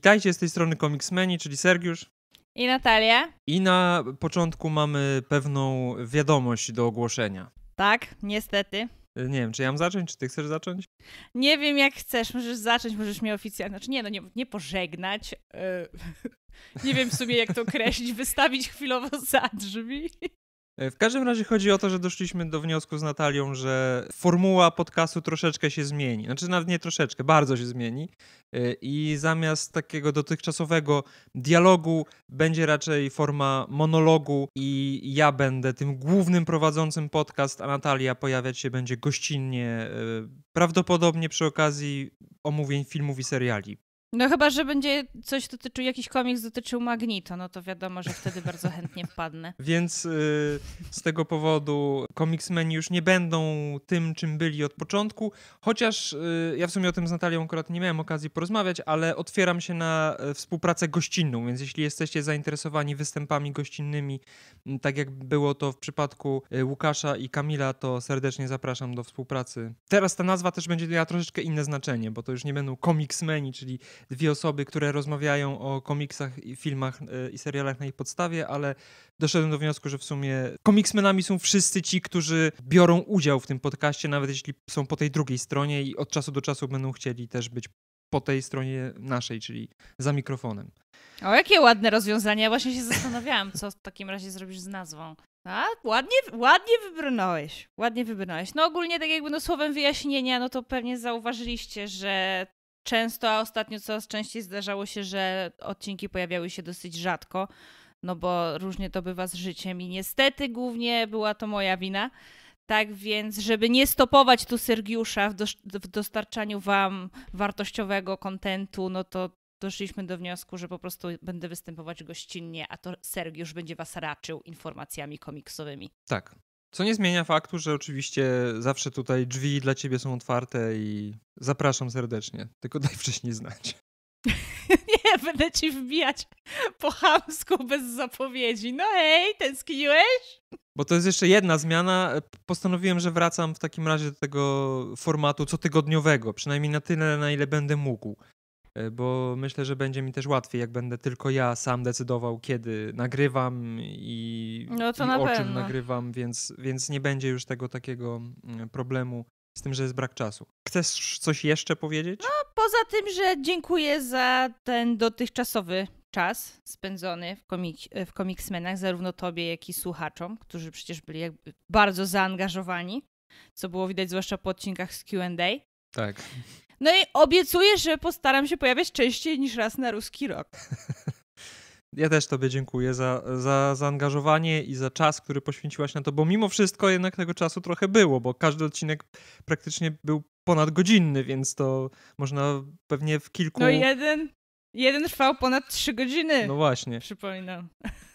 Witajcie z tej strony Comicsmeni, czyli Sergiusz. I Natalia. I na początku mamy pewną wiadomość do ogłoszenia. Tak, niestety. E, nie wiem, czy ja mam zacząć, czy ty chcesz zacząć? Nie wiem, jak chcesz. Możesz zacząć, możesz mnie oficjalnie. Znaczy, nie, no nie, nie pożegnać. Yy. nie wiem w sumie, jak to określić. Wystawić chwilowo za drzwi. E, w każdym razie chodzi o to, że doszliśmy do wniosku z Natalią, że formuła podcastu troszeczkę się zmieni. Znaczy nawet nie troszeczkę, bardzo się zmieni. E, I zamiast takiego dotychczasowego dialogu będzie raczej forma monologu i ja będę tym głównym prowadzącym podcast, a Natalia pojawiać się będzie gościnnie, e, prawdopodobnie przy okazji omówień filmów i seriali. No chyba, że będzie coś dotyczył, jakiś komiks dotyczył Magnito, no to wiadomo, że wtedy bardzo chętnie wpadnę. Więc y, z tego powodu komiksmeni już nie będą tym, czym byli od początku, chociaż y, ja w sumie o tym z Natalią akurat nie miałem okazji porozmawiać, ale otwieram się na y, współpracę gościnną, więc jeśli jesteście zainteresowani występami gościnnymi, tak jak było to w przypadku Łukasza i Kamila, to serdecznie zapraszam do współpracy. Teraz ta nazwa też będzie miała troszeczkę inne znaczenie, bo to już nie będą komiksmeni, czyli dwie osoby, które rozmawiają o komiksach i filmach e, i serialach na ich podstawie, ale doszedłem do wniosku, że w sumie komiksmenami są wszyscy ci, którzy biorą udział w tym podcaście, nawet jeśli są po tej drugiej stronie i od czasu do czasu będą chcieli też być po tej stronie naszej, czyli za mikrofonem. O, jakie ładne rozwiązanie. Ja właśnie się zastanawiałam, co w takim razie zrobisz z nazwą. A, ładnie, ładnie wybrnąłeś. Ładnie wybrnąłeś. No ogólnie, tak jakby no, słowem wyjaśnienia, no to pewnie zauważyliście, że często, a ostatnio coraz częściej zdarzało się, że odcinki pojawiały się dosyć rzadko, no bo różnie to bywa z życiem i niestety głównie była to moja wina. Tak więc, żeby nie stopować tu Sergiusza w, dos w dostarczaniu wam wartościowego kontentu, no to doszliśmy do wniosku, że po prostu będę występować gościnnie, a to Sergiusz będzie was raczył informacjami komiksowymi. Tak, co nie zmienia faktu, że oczywiście zawsze tutaj drzwi dla ciebie są otwarte i zapraszam serdecznie. Tylko daj wcześniej znać. nie, będę ci wbijać po chamsku bez zapowiedzi. No hej, tęskniłeś? Bo to jest jeszcze jedna zmiana. Postanowiłem, że wracam w takim razie do tego formatu cotygodniowego, przynajmniej na tyle, na ile będę mógł. E, bo myślę, że będzie mi też łatwiej, jak będę tylko ja sam decydował, kiedy nagrywam i, no i na o pewno. czym nagrywam, więc, więc nie będzie już tego takiego mm, problemu z tym, że jest brak czasu. Chcesz coś jeszcze powiedzieć? No, poza tym, że dziękuję za ten dotychczasowy czas spędzony w, komik- w komiksmenach, zarówno tobie, jak i słuchaczom, którzy przecież byli jakby bardzo zaangażowani, co było widać zwłaszcza po odcinkach z QA. Tak. No i obiecuję, że postaram się pojawiać częściej niż raz na ruski rok. Ja też Tobie dziękuję za, za zaangażowanie i za czas, który poświęciłaś na to, bo mimo wszystko jednak tego czasu trochę było, bo każdy odcinek praktycznie był ponad godzinny, więc to można pewnie w kilku. No jeden, jeden trwał ponad trzy godziny. No właśnie. Przypominam.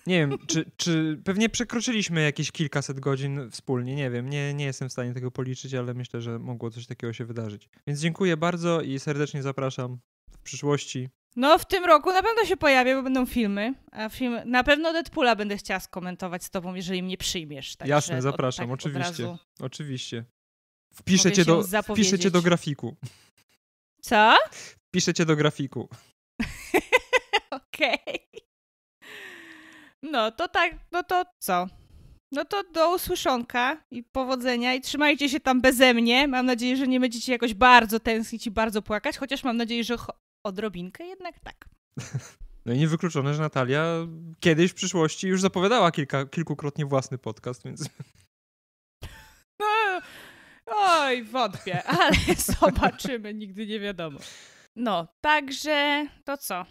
Nie wiem, czy, czy pewnie przekroczyliśmy jakieś kilkaset godzin wspólnie, nie wiem, nie, nie jestem w stanie tego policzyć, ale myślę, że mogło coś takiego się wydarzyć. Więc dziękuję bardzo i serdecznie zapraszam w przyszłości. No, w tym roku na pewno się pojawię, bo będą filmy. A film, na pewno Deadpoola będę chciała skomentować z tobą, jeżeli mnie przyjmiesz. Tak Jasne, zapraszam, od, tak oczywiście. oczywiście. Wpiszę cię, do, wpiszę cię do grafiku. Co? Wpiszę cię do grafiku. Okej. Okay. No to tak, no to co? No to do usłyszonka i powodzenia i trzymajcie się tam beze mnie. Mam nadzieję, że nie będziecie jakoś bardzo tęsknić i bardzo płakać, chociaż mam nadzieję, że odrobinkę jednak tak. No i niewykluczone, że Natalia kiedyś w przyszłości już zapowiadała kilka, kilkukrotnie własny podcast, więc... No, oj, wątpię, ale zobaczymy, nigdy nie wiadomo. No, także to co?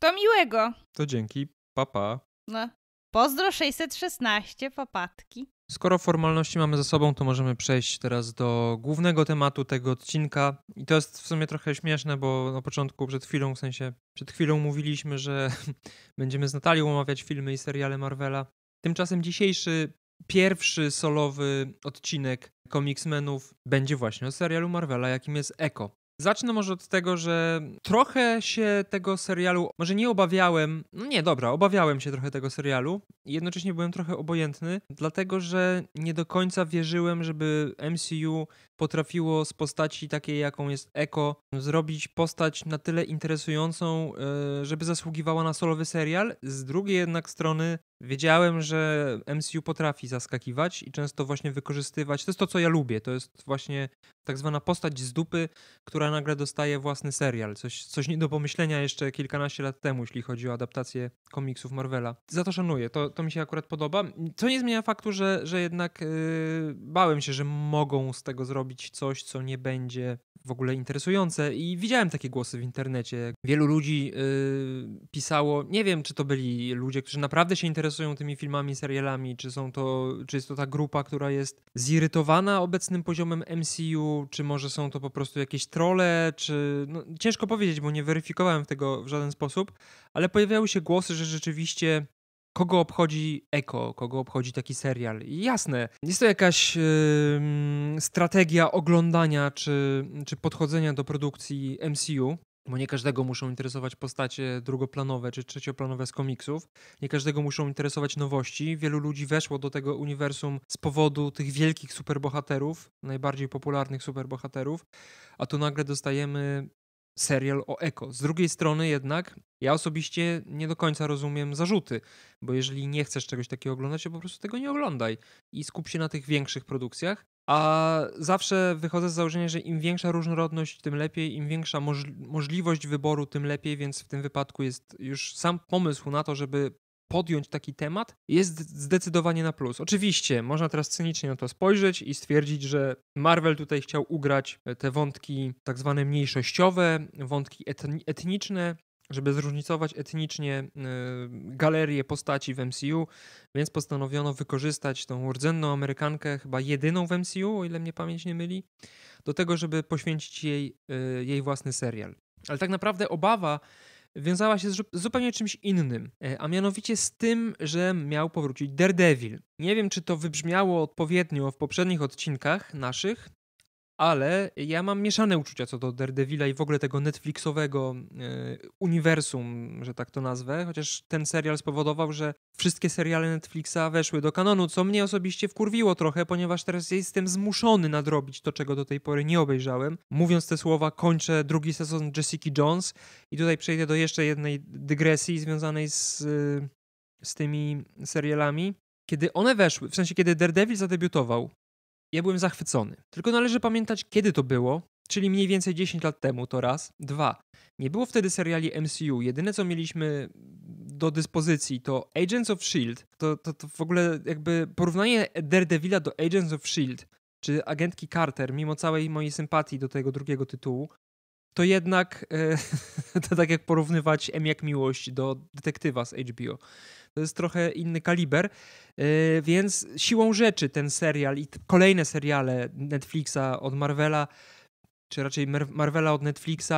To miłego. To dzięki, papa. Pa. No. Pozdro 616, papatki. Skoro formalności mamy za sobą, to możemy przejść teraz do głównego tematu tego odcinka. I to jest w sumie trochę śmieszne, bo na początku, przed chwilą, w sensie przed chwilą mówiliśmy, że będziemy z Natalią omawiać filmy i seriale Marvela. Tymczasem dzisiejszy pierwszy solowy odcinek Comicsmenów będzie właśnie o serialu Marvela, jakim jest Echo. Zacznę może od tego, że trochę się tego serialu, może nie obawiałem, no nie, dobra, obawiałem się trochę tego serialu i jednocześnie byłem trochę obojętny, dlatego że nie do końca wierzyłem, żeby MCU potrafiło z postaci takiej, jaką jest Eko, zrobić postać na tyle interesującą, e, żeby zasługiwała na solowy serial. Z drugiej jednak strony Wiedziałem, że MCU potrafi zaskakiwać i często właśnie wykorzystywać. To jest to, co ja lubię. To jest właśnie tak zwana postać z dupy, która nagle dostaje własny serial. Coś, coś nie do pomyślenia jeszcze kilkanaście lat temu, jeśli chodzi o adaptację komiksów Marvela. Za to szanuję, to, to mi się akurat podoba. Co nie zmienia faktu, że, że jednak yy, bałem się, że mogą z tego zrobić coś, co nie będzie w ogóle interesujące i widziałem takie głosy w internecie. Wielu ludzi yy, pisało, nie wiem, czy to byli ludzie, którzy naprawdę się interesują interesują tymi filmami, serialami? Czy, są to, czy jest to ta grupa, która jest zirytowana obecnym poziomem MCU? Czy może są to po prostu jakieś trole? Czy... No, ciężko powiedzieć, bo nie weryfikowałem tego w żaden sposób, ale pojawiały się głosy, że rzeczywiście kogo obchodzi eko, kogo obchodzi taki serial. I jasne, jest to jakaś yy, strategia oglądania czy, czy podchodzenia do produkcji MCU, bo nie każdego muszą interesować postacie drugoplanowe czy trzecioplanowe z komiksów, nie każdego muszą interesować nowości. Wielu ludzi weszło do tego uniwersum z powodu tych wielkich superbohaterów, najbardziej popularnych superbohaterów, a tu nagle dostajemy serial o eko. Z drugiej strony jednak ja osobiście nie do końca rozumiem zarzuty, bo jeżeli nie chcesz czegoś takiego oglądać, to po prostu tego nie oglądaj i skup się na tych większych produkcjach. A zawsze wychodzę z założenia, że im większa różnorodność, tym lepiej, im większa możliwość wyboru, tym lepiej, więc w tym wypadku jest już sam pomysł na to, żeby podjąć taki temat jest zdecydowanie na plus. Oczywiście można teraz cynicznie na to spojrzeć i stwierdzić, że Marvel tutaj chciał ugrać e, te wątki tak zwane mniejszościowe, wątki etniczne, żeby zróżnicować etnicznie e, galerię postaci w MCU, więc postanowiono wykorzystać tą rdzenną Amerykankę, chyba jedyną w MCU, o ile mnie pamięć nie myli, do tego, żeby poświęcić jej, e, jej własny serial. Ale tak naprawdę obawa, wiązała się z zupełnie czymś innym, e, a mianowicie z tym, że miał powrócić Daredevil. Nie wiem, czy to wybrzmiało odpowiednio w poprzednich odcinkach naszych, ale ja mam mieszane uczucia co do Daredevila i w ogóle tego Netflixowego y, uniwersum, że tak to nazwę, chociaż ten serial spowodował, że wszystkie seriale Netflixa weszły do kanonu, co mnie osobiście wkurwiło trochę, ponieważ teraz jestem zmuszony nadrobić to, czego do tej pory nie obejrzałem. Mówiąc te słowa, kończę drugi sezon Jessica Jones i tutaj przejdę do jeszcze jednej dygresji związanej z, e, z tymi serialami. Kiedy one weszły, w sensie kiedy Daredevil zadebiutował, ja byłem zachwycony. Tylko należy pamiętać, kiedy to było, czyli mniej więcej 10 lat temu, to raz. Dwa, nie było wtedy seriali MCU. Jedyne, co mieliśmy do dyspozycji, to Agents of S.H.I.E.L.D. To, to, to w ogóle jakby porównanie Daredevila do Agents of S.H.I.E.L.D., czy Agentki Carter, mimo całej mojej sympatii do tego drugiego tytułu, to jednak e, to tak jak porównywać M jak miłość do detektywa z HBO. To jest trochę inny kaliber. Y, więc siłą rzeczy ten serial i kolejne seriale Netflixa od Marvela, czy raczej Marvela od Netflixa,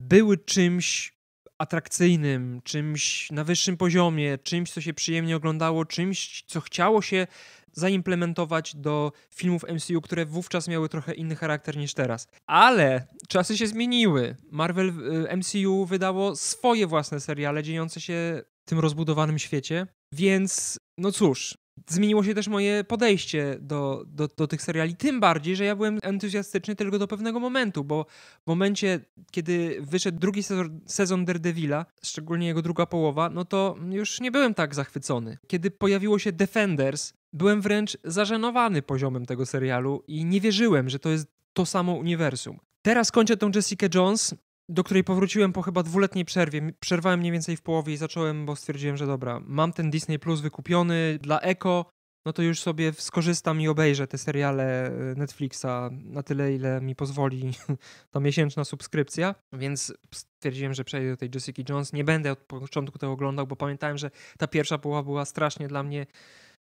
były czymś atrakcyjnym, czymś na wyższym poziomie, czymś, co się przyjemnie oglądało, czymś, co chciało się zaimplementować do filmów MCU, które wówczas miały trochę inny charakter niż teraz. Ale czasy się zmieniły. Marvel y, MCU wydało swoje własne seriale dziejące się tym rozbudowanym świecie. Więc, no cóż, zmieniło się też moje podejście do, do, do, tych seriali. Tym bardziej, że ja byłem entuzjastyczny tylko do pewnego momentu, bo w momencie, kiedy wyszedł drugi sezon, sezon Daredevila, szczególnie jego druga połowa, no to już nie byłem tak zachwycony. Kiedy pojawiło się Defenders, byłem wręcz zażenowany poziomem tego serialu i nie wierzyłem, że to jest to samo uniwersum. Teraz kończę tą Jessica Jones do której powróciłem po chyba dwuletniej przerwie. Przerwałem mniej więcej w połowie i zacząłem, bo stwierdziłem, że dobra, mam ten Disney Plus wykupiony dla Eko, no to już sobie skorzystam i obejrzę te seriale y, Netflixa na tyle, ile mi pozwoli ta miesięczna subskrypcja. Więc stwierdziłem, że przejdę do tej Jessica Jones. Nie będę od początku tego oglądał, bo pamiętałem, że ta pierwsza połowa była strasznie dla mnie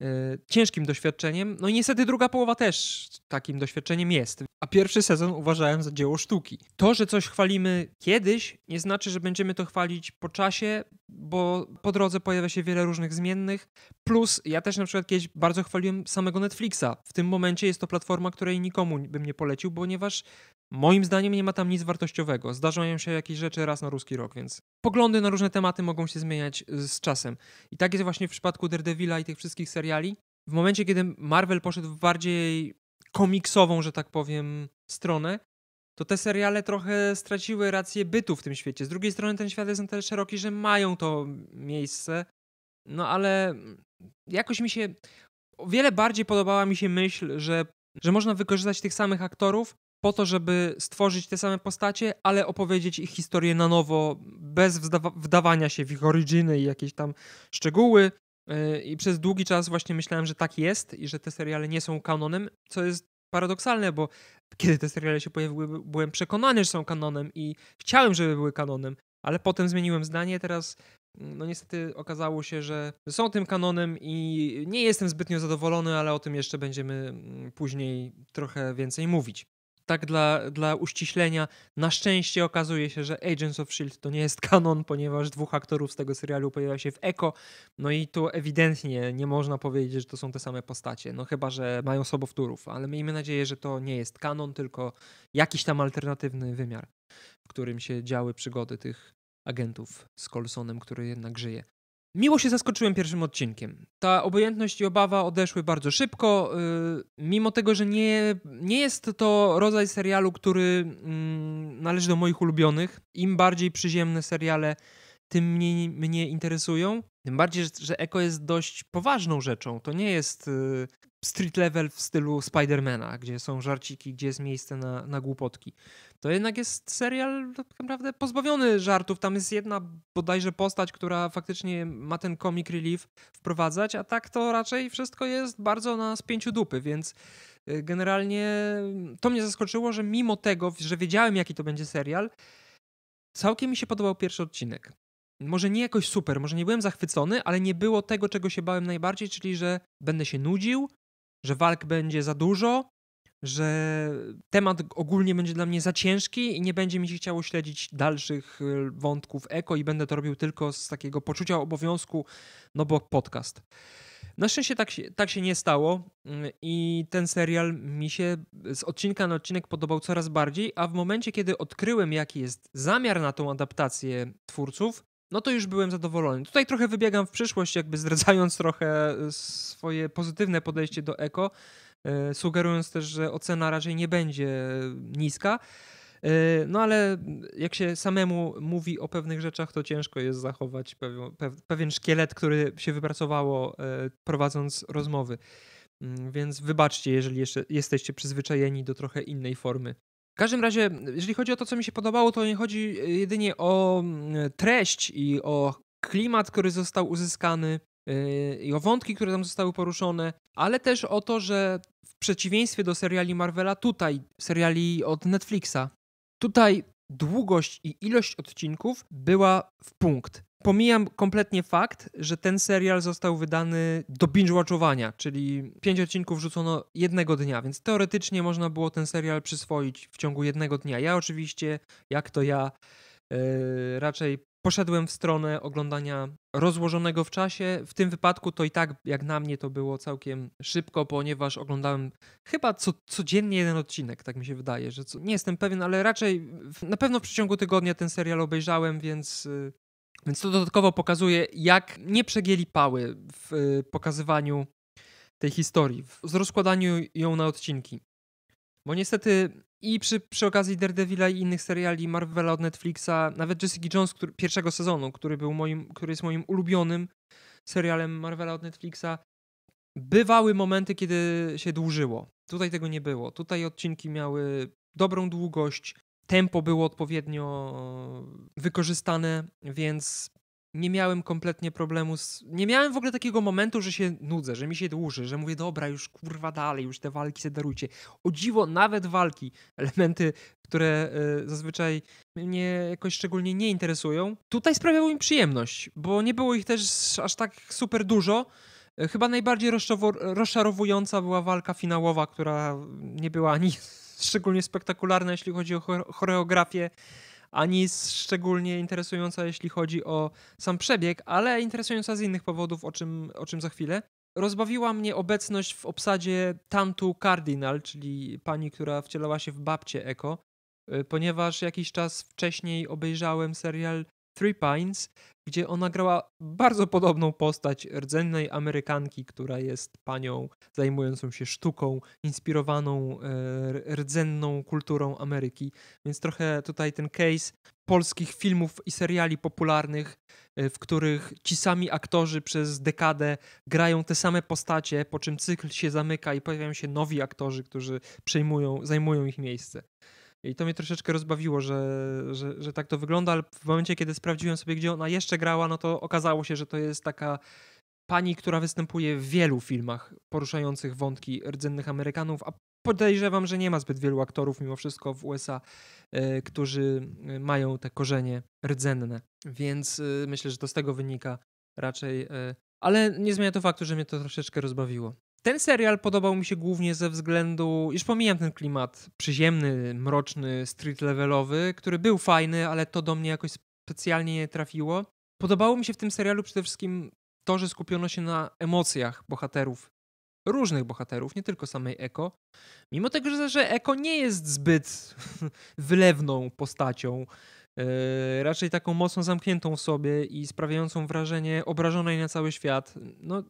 E, ciężkim doświadczeniem. No i niestety druga połowa też takim doświadczeniem jest. A pierwszy sezon uważałem za dzieło sztuki. To, że coś chwalimy kiedyś, nie znaczy, że będziemy to chwalić po czasie, bo po drodze pojawia się wiele różnych zmiennych. Plus, ja też na przykład kiedyś bardzo chwaliłem samego Netflixa. W tym momencie jest to platforma, której nikomu bym nie polecił, ponieważ Moim zdaniem nie ma tam nic wartościowego. Zdarzają się jakieś rzeczy raz na ruski rok, więc poglądy na różne tematy mogą się zmieniać y, z czasem. I tak jest właśnie w przypadku Daredevila i tych wszystkich seriali. W momencie, kiedy Marvel poszedł w bardziej komiksową, że tak powiem, stronę, to te seriale trochę straciły rację bytu w tym świecie. Z drugiej strony ten świat jest na tyle szeroki, że mają to miejsce. No ale mm, jakoś mi się... O wiele bardziej podobała mi się myśl, że, że można wykorzystać tych samych aktorów po to, żeby stworzyć te same postacie, ale opowiedzieć ich historię na nowo, bez wdawania się w ich originy i jakieś tam szczegóły. E, I przez długi czas właśnie myślałem, że tak jest i że te seriale nie są kanonem, co jest paradoksalne, bo kiedy te seriale się pojawiły, byłem przekonany, że są kanonem i chciałem, żeby były kanonem, ale potem zmieniłem zdanie. Teraz, mm, no niestety, okazało się, że są tym kanonem i nie jestem zbytnio zadowolony, ale o tym jeszcze będziemy mm, później trochę więcej mówić tak dla, dla uściślenia, na szczęście okazuje się, że Agents of S.H.I.E.L.D. to nie jest kanon, ponieważ dwóch aktorów z tego serialu pojawia się w Echo. no i tu ewidentnie nie można powiedzieć, że to są te same postacie, no chyba, że mają sobowtórów, ale miejmy nadzieję, że to nie jest kanon, tylko jakiś tam alternatywny wymiar, w którym się działy przygody tych agentów z Colsonem, który jednak żyje. Miło się zaskoczyłem pierwszym odcinkiem. Ta obojętność i obawa odeszły bardzo szybko, yy, mimo tego, że nie, nie jest to rodzaj serialu, który yy, należy do moich ulubionych. Im bardziej przyziemne seriale, tym mnie, mnie interesują. Tym bardziej, że eko jest dość poważną rzeczą. To nie jest y, street level w stylu Spidermana, gdzie są żarciki, gdzie jest miejsce na, na głupotki. To jednak jest serial tak naprawdę pozbawiony żartów. Tam jest jedna bodajże postać, która faktycznie ma ten comic relief wprowadzać, a tak to raczej wszystko jest bardzo na spięciu dupy, więc y, generalnie to mnie zaskoczyło, że mimo tego, że wiedziałem jaki to będzie serial, całkiem mi się podobał pierwszy odcinek może nie jakoś super, może nie byłem zachwycony, ale nie było tego, czego się bałem najbardziej, czyli że będę się nudził, że walk będzie za dużo, że temat ogólnie będzie dla mnie za ciężki i nie będzie mi się chciało śledzić dalszych y, wątków eko i będę to robił tylko z takiego poczucia obowiązku, no bo podcast. Na szczęście tak się, tak się nie stało mm, i ten serial mi się z odcinka na odcinek podobał coraz bardziej, a w momencie, kiedy odkryłem, jaki jest zamiar na tą adaptację twórców, no to już byłem zadowolony. Tutaj trochę wybiegam w przyszłość, jakby zdradzając trochę e, swoje pozytywne podejście do eko, e, sugerując też, że ocena raczej nie będzie e, niska. No ale jak się samemu mówi o pewnych rzeczach, to ciężko jest zachować pewien szkielet, który się wypracowało prowadząc rozmowy. Mm, więc wybaczcie, jeżeli jeszcze jesteście przyzwyczajeni do trochę innej formy w każdym razie, jeżeli chodzi o to, co mi się podobało, to nie chodzi jedynie o mm, treść i o klimat, który został uzyskany, y, i o wątki, które tam zostały poruszone, ale też o to, że w przeciwieństwie do seriali Marvela, tutaj, seriali od Netflixa, tutaj długość i ilość odcinków była w punkt. Pomijam kompletnie fakt, że ten serial został wydany do binge-watchowania, czyli pięć odcinków rzucono jednego dnia, więc teoretycznie można było ten serial przyswoić w ciągu jednego dnia. Ja oczywiście, jak to ja, yy, raczej poszedłem w stronę oglądania rozłożonego w czasie. W tym wypadku to i tak, jak na mnie, to było całkiem szybko, ponieważ oglądałem chyba co, codziennie jeden odcinek, tak mi się wydaje. że co, Nie jestem pewien, ale raczej na pewno w przeciągu tygodnia ten serial obejrzałem, więc e, więc to dodatkowo pokazuje, jak nie przegieli pały w y, pokazywaniu tej historii, w rozkładaniu ją na odcinki. Bo niestety i przy, przy okazji Daredevila i innych seriali Marvela od Netflixa, nawet Jessica Jones który, pierwszego sezonu, który, był moim, który jest moim ulubionym serialem Marvela od Netflixa, bywały momenty, kiedy się dłużyło. Tutaj tego nie było. Tutaj odcinki miały dobrą długość, tempo było odpowiednio wykorzystane, więc nie miałem kompletnie problemu z... Nie miałem w ogóle takiego momentu, że się nudzę, że mi się dłuży, że mówię, dobra, już kurwa dalej, już te walki se darujcie. O dziwo, nawet walki, elementy, które y, zazwyczaj mnie jakoś szczególnie nie interesują, tutaj sprawiały mi przyjemność, bo nie było ich też aż tak super dużo. E, chyba najbardziej rozczarowująca była walka finałowa, która nie była ani szczególnie spektakularna, jeśli chodzi o choreografię, ani szczególnie interesująca, jeśli chodzi o sam przebieg, ale interesująca z innych powodów, o czym, o czym za chwilę. Rozbawiła mnie obecność w obsadzie Tantu Cardinal, czyli pani, która wcielała się w babcie Eko, y, ponieważ jakiś czas wcześniej obejrzałem serial Three Pines, gdzie ona grała bardzo podobną postać rdzennej Amerykanki, która jest panią zajmującą się sztuką, inspirowaną e, rdzenną kulturą Ameryki. Więc trochę tutaj ten case polskich filmów i seriali popularnych, e, w których ci sami aktorzy przez dekadę grają te same postacie, po czym cykl się zamyka i pojawiają się nowi aktorzy, którzy przejmują, zajmują ich miejsce. I to mnie troszeczkę rozbawiło, że, że, że tak to wygląda, ale w momencie, kiedy sprawdziłem sobie, gdzie ona jeszcze grała, no to okazało się, że to jest taka pani, która występuje w wielu filmach poruszających wątki rdzennych Amerykanów, a podejrzewam, że nie ma zbyt wielu aktorów mimo wszystko w USA, y, e, którzy e, mają te korzenie rdzenne. Więc y, myślę, że to z tego wynika raczej. Y, ale nie zmienia to faktu, że mnie to troszeczkę rozbawiło. Ten serial podobał mi się głównie ze względu, już pomijam ten klimat przyziemny, mroczny, street levelowy, który był fajny, ale to do mnie jakoś specjalnie nie trafiło. Podobało mi się w tym serialu przede wszystkim to, że skupiono się na emocjach bohaterów, różnych bohaterów, nie tylko samej Eko. Mimo tego, że Eko nie jest zbyt wylewną postacią, Yy, raczej taką mocno zamkniętą w sobie i sprawiającą wrażenie obrażonej na cały świat. No,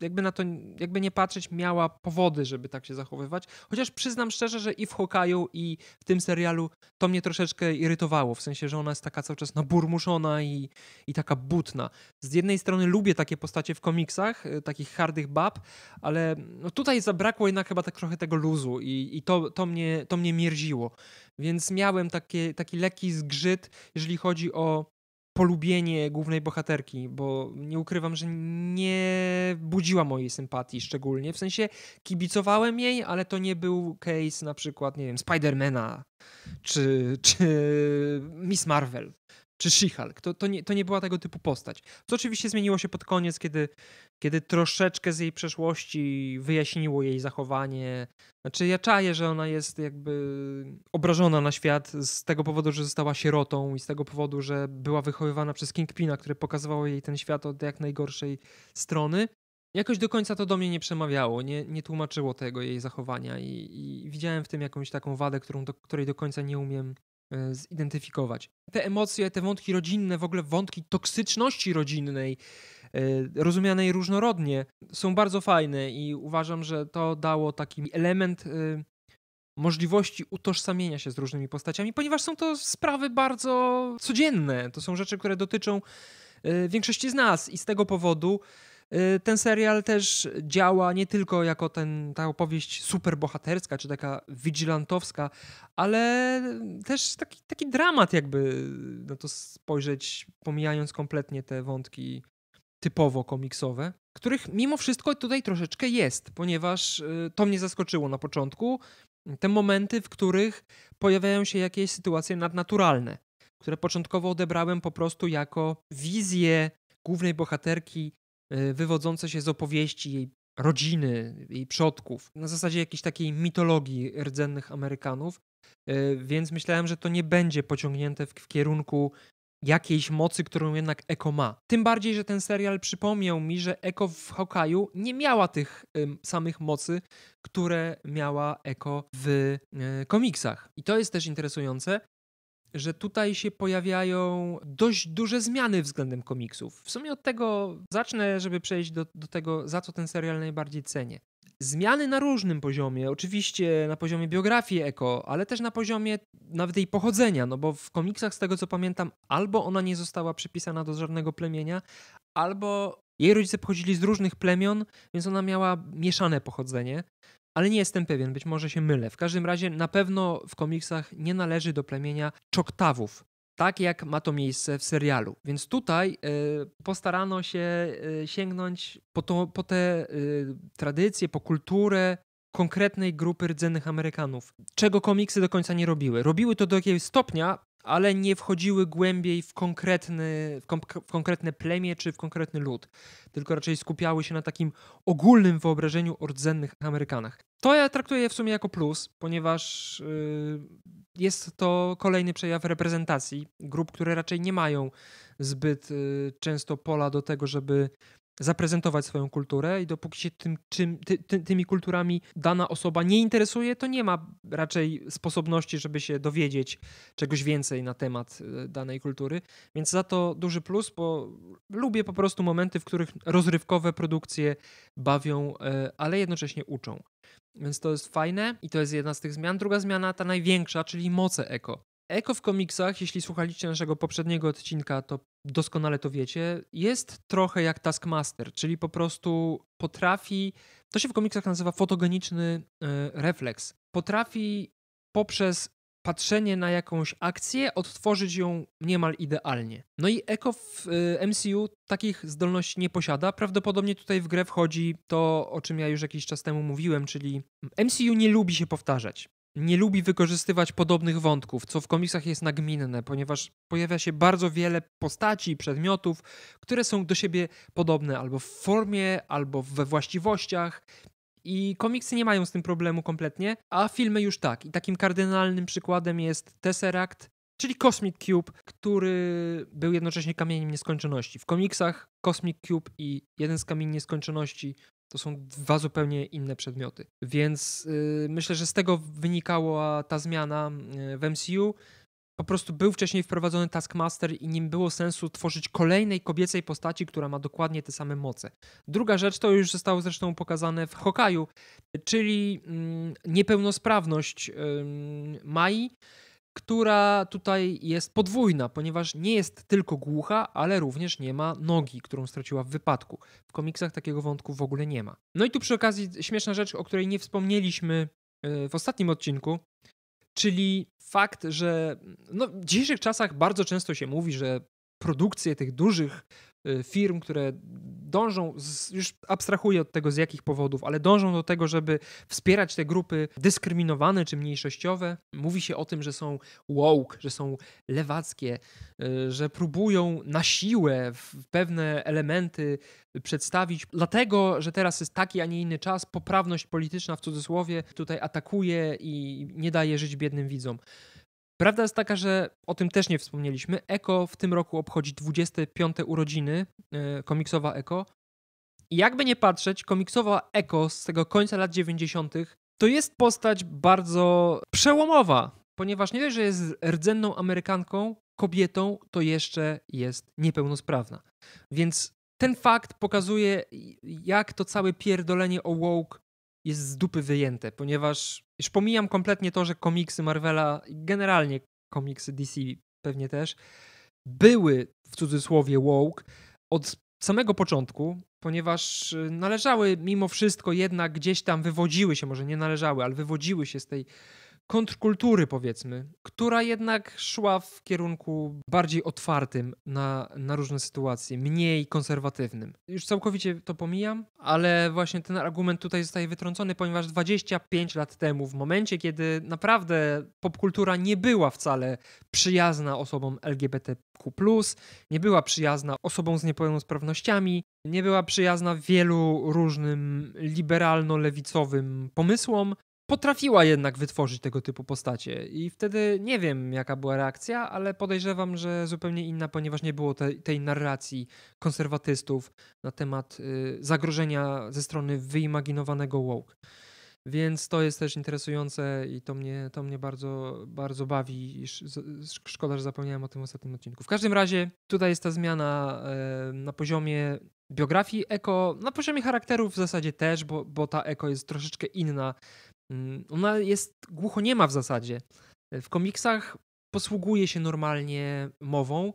jakby na to, jakby nie patrzeć, miała powody, żeby tak się zachowywać. Chociaż przyznam szczerze, że i w Hokaju, i w tym serialu to mnie troszeczkę irytowało, w sensie, że ona jest taka cały czas naburmuszona i, i taka butna. Z jednej strony lubię takie postacie w komiksach, y, takich hardych bab, ale no tutaj zabrakło jednak chyba tak trochę tego luzu i, i to, to, mnie, to mnie mierziło. Więc miałem takie, taki lekki zgrzyt, jeżeli chodzi o polubienie głównej bohaterki, bo nie ukrywam, że nie budziła mojej sympatii szczególnie. W sensie kibicowałem jej, ale to nie był case na przykład, nie wiem, Spidermana czy, czy Miss Marvel czy She-Hulk. To, to, nie, to nie była tego typu postać. Co oczywiście zmieniło się pod koniec, kiedy, kiedy troszeczkę z jej przeszłości wyjaśniło jej zachowanie. Znaczy ja czaję, że ona jest jakby obrażona na świat z tego powodu, że została sierotą i z tego powodu, że była wychowywana przez Kingpina, który pokazywał jej ten świat od jak najgorszej strony. Jakoś do końca to do mnie nie przemawiało, nie, nie tłumaczyło tego jej zachowania i, i widziałem w tym jakąś taką wadę, którą do, której do końca nie umiem E, zidentyfikować. Te emocje, te wątki rodzinne, w ogóle wątki toksyczności rodzinnej, e, rozumianej różnorodnie, są bardzo fajne i uważam, że to dało taki element e, możliwości utożsamienia się z różnymi postaciami, ponieważ są to sprawy bardzo codzienne. To są rzeczy, które dotyczą większości z nas i z tego powodu Y, ten serial też działa nie tylko jako ten, ta opowieść superbohaterska czy taka vigilantowska, ale też taki, taki dramat, jakby na no to spojrzeć, pomijając kompletnie te wątki typowo komiksowe, których mimo wszystko tutaj troszeczkę jest, ponieważ y, to mnie zaskoczyło na początku. Te momenty, w których pojawiają się jakieś sytuacje nadnaturalne, które początkowo odebrałem po prostu jako wizję głównej bohaterki Y, wywodzące się z opowieści jej rodziny, jej przodków, na zasadzie jakiejś takiej mitologii rdzennych Amerykanów, y, więc myślałem, że to nie będzie pociągnięte w, w kierunku jakiejś mocy, którą jednak Eko ma. Tym bardziej, że ten serial przypomniał mi, że Eko w Hokaju nie miała tych y, samych mocy, które miała Eko w y, komiksach. I to jest też interesujące, że tutaj się pojawiają dość duże zmiany względem komiksów. W sumie od tego zacznę, żeby przejść do, do tego, za co ten serial najbardziej cenię. Zmiany na różnym poziomie, oczywiście na poziomie biografii Eko, ale też na poziomie nawet jej pochodzenia, no bo w komiksach, z tego co pamiętam, albo ona nie została przypisana do żadnego plemienia, albo jej rodzice pochodzili z różnych plemion, więc ona miała mieszane pochodzenie ale nie jestem pewien, być może się mylę. W każdym razie na pewno w komiksach nie należy do plemienia czoktawów, tak jak ma to miejsce w serialu. Więc tutaj y, postarano się y, sięgnąć po, to, po te y, tradycje, po kulturę konkretnej grupy rdzennych Amerykanów, czego komiksy do końca nie robiły. Robiły to do jakiegoś stopnia, ale nie wchodziły głębiej w, konkretny, w, w, konkretne plemię czy w konkretny lud, tylko raczej skupiały się na takim ogólnym wyobrażeniu o rdzennych Amerykanach. To ja traktuję w sumie jako plus, ponieważ yy, jest to kolejny przejaw reprezentacji grup, które raczej nie mają zbyt yy, często pola do tego, żeby zaprezentować swoją kulturę i dopóki się tym, czym, ty, ty, tymi kulturami dana osoba nie interesuje, to nie ma raczej sposobności, żeby się dowiedzieć czegoś więcej na temat e, danej kultury. Więc za to duży plus, bo lubię po prostu momenty, w których rozrywkowe produkcje bawią, e, ale jednocześnie uczą. Więc to jest fajne i to jest jedna z tych zmian. Druga zmiana, ta największa, czyli moce eko. Eko w komiksach, jeśli słuchaliście naszego poprzedniego odcinka, to doskonale to wiecie, jest trochę jak Taskmaster, czyli po prostu potrafi, to się w komiksach nazywa fotogeniczny e, refleks, potrafi poprzez patrzenie na jakąś akcję odtworzyć ją niemal idealnie. No i Eko w e, MCU takich zdolności nie posiada. Prawdopodobnie tutaj w grę wchodzi to, o czym ja już jakiś czas temu mówiłem, czyli MCU nie lubi się powtarzać nie lubi wykorzystywać podobnych wątków, co w komiksach jest nagminne, ponieważ pojawia się bardzo wiele postaci i przedmiotów, które są do siebie podobne albo w formie, albo we właściwościach. I komiksy nie mają z tym problemu kompletnie, a filmy już tak. I takim kardynalnym przykładem jest Tesseract, czyli Cosmic Cube, który był jednocześnie kamieniem nieskończoności. W komiksach Cosmic Cube i jeden z kamieni nieskończoności to są dwa zupełnie inne przedmioty. Więc y, myślę, że z tego wynikała ta zmiana y, w MCU. Po prostu był wcześniej wprowadzony Taskmaster i nim było sensu tworzyć kolejnej kobiecej postaci, która ma dokładnie te same moce. Druga rzecz to już zostało zresztą pokazane w Hokaju, czyli mm, niepełnosprawność Mai która tutaj jest podwójna, ponieważ nie jest tylko głucha, ale również nie ma nogi, którą straciła w wypadku. W komiksach takiego wątku w ogóle nie ma. No i tu przy okazji śmieszna rzecz, o której nie wspomnieliśmy e, w ostatnim odcinku, czyli fakt, że no, w dzisiejszych czasach bardzo często się mówi, że produkcje tych dużych Y, firm, które dążą, z, już abstrahuję od tego z jakich powodów, ale dążą do tego, żeby wspierać te grupy dyskryminowane czy mniejszościowe. Mówi się o tym, że są woke, że są lewackie, y, że próbują na siłę pewne elementy przedstawić. Dlatego, że teraz jest taki, a nie inny czas, poprawność polityczna w cudzysłowie tutaj atakuje i nie daje żyć biednym widzom. Prawda jest taka, że o tym też nie wspomnieliśmy. Eko w tym roku obchodzi 25 urodziny, e, komiksowa Eko. I jakby nie patrzeć, komiksowa Eko z tego końca lat 90. to jest postać bardzo przełomowa, ponieważ nie dość, że jest rdzenną Amerykanką, kobietą, to jeszcze jest niepełnosprawna. Więc ten fakt pokazuje, jak to całe pierdolenie o woke jest z dupy wyjęte, ponieważ już pomijam kompletnie to, że komiksy Marvela, generalnie komiksy DC pewnie też, były w cudzysłowie woke od samego początku, ponieważ y, należały mimo wszystko jednak gdzieś tam, wywodziły się, może nie należały, ale wywodziły się z tej kontrkultury, powiedzmy, która jednak szła w kierunku bardziej otwartym na, na różne sytuacje, mniej konserwatywnym. Już całkowicie to pomijam, ale właśnie ten argument tutaj zostaje wytrącony, ponieważ 25 lat temu, w momencie, kiedy naprawdę popkultura nie była wcale przyjazna osobom LGBTQ, nie była przyjazna osobom z niepełnosprawnościami, nie była przyjazna wielu różnym liberalno-lewicowym pomysłom, potrafiła jednak wytworzyć tego typu postacie. I wtedy nie wiem, jaka była reakcja, ale podejrzewam, że zupełnie inna, ponieważ nie było te, tej narracji konserwatystów na temat y, zagrożenia ze strony wyimaginowanego woke. Więc to jest też interesujące i to mnie, to mnie bardzo, bardzo bawi. Szkoda, że zapomniałem o tym ostatnim odcinku. W każdym razie tutaj jest ta zmiana na poziomie biografii eko, na poziomie charakterów w zasadzie też, bo, bo ta eko jest troszeczkę inna Mm, ona jest głucho nie ma w zasadzie. W komiksach posługuje się normalnie mową,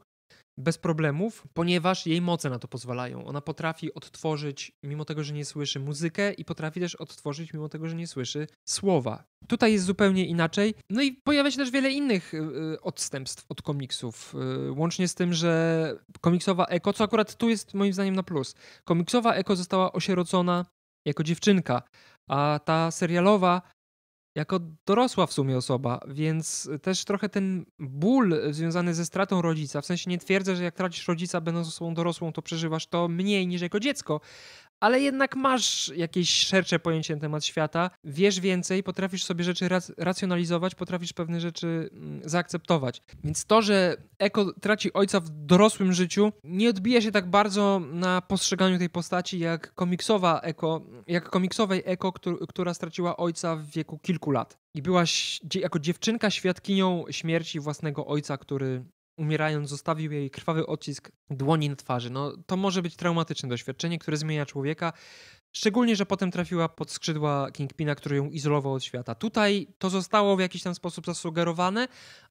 bez problemów, ponieważ jej moce na to pozwalają. Ona potrafi odtworzyć, mimo tego, że nie słyszy, muzykę i potrafi też odtworzyć, mimo tego, że nie słyszy, słowa. Tutaj jest zupełnie inaczej. No i pojawia się też wiele innych y, y odstępstw od komiksów. Y, łącznie z tym, że komiksowa Eko, co akurat tu jest moim zdaniem na plus, komiksowa Eko została osierocona jako dziewczynka, a ta serialowa jako dorosła w sumie osoba, więc też trochę ten ból związany ze stratą rodzica, w sensie nie twierdzę, że jak tracisz rodzica będąc osobą dorosłą, to przeżywasz to mniej niż jako dziecko, ale jednak masz jakieś szersze pojęcie na temat świata, wiesz więcej, potrafisz sobie rzeczy rac racjonalizować, potrafisz pewne rzeczy mm, zaakceptować. Więc to, że Eko traci ojca w dorosłym życiu, nie odbija się tak bardzo na postrzeganiu tej postaci jak komiksowa Eko, jak komiksowej Eko, która straciła ojca w wieku kilku lat. I byłaś jako dziewczynka świadkinią śmierci własnego ojca, który umierając zostawił jej krwawy odcisk dłoni na twarzy. No, to może być traumatyczne doświadczenie, które zmienia człowieka. Szczególnie, że potem trafiła pod skrzydła Kingpina, który ją izolował od świata. Tutaj to zostało w jakiś tam sposób zasugerowane,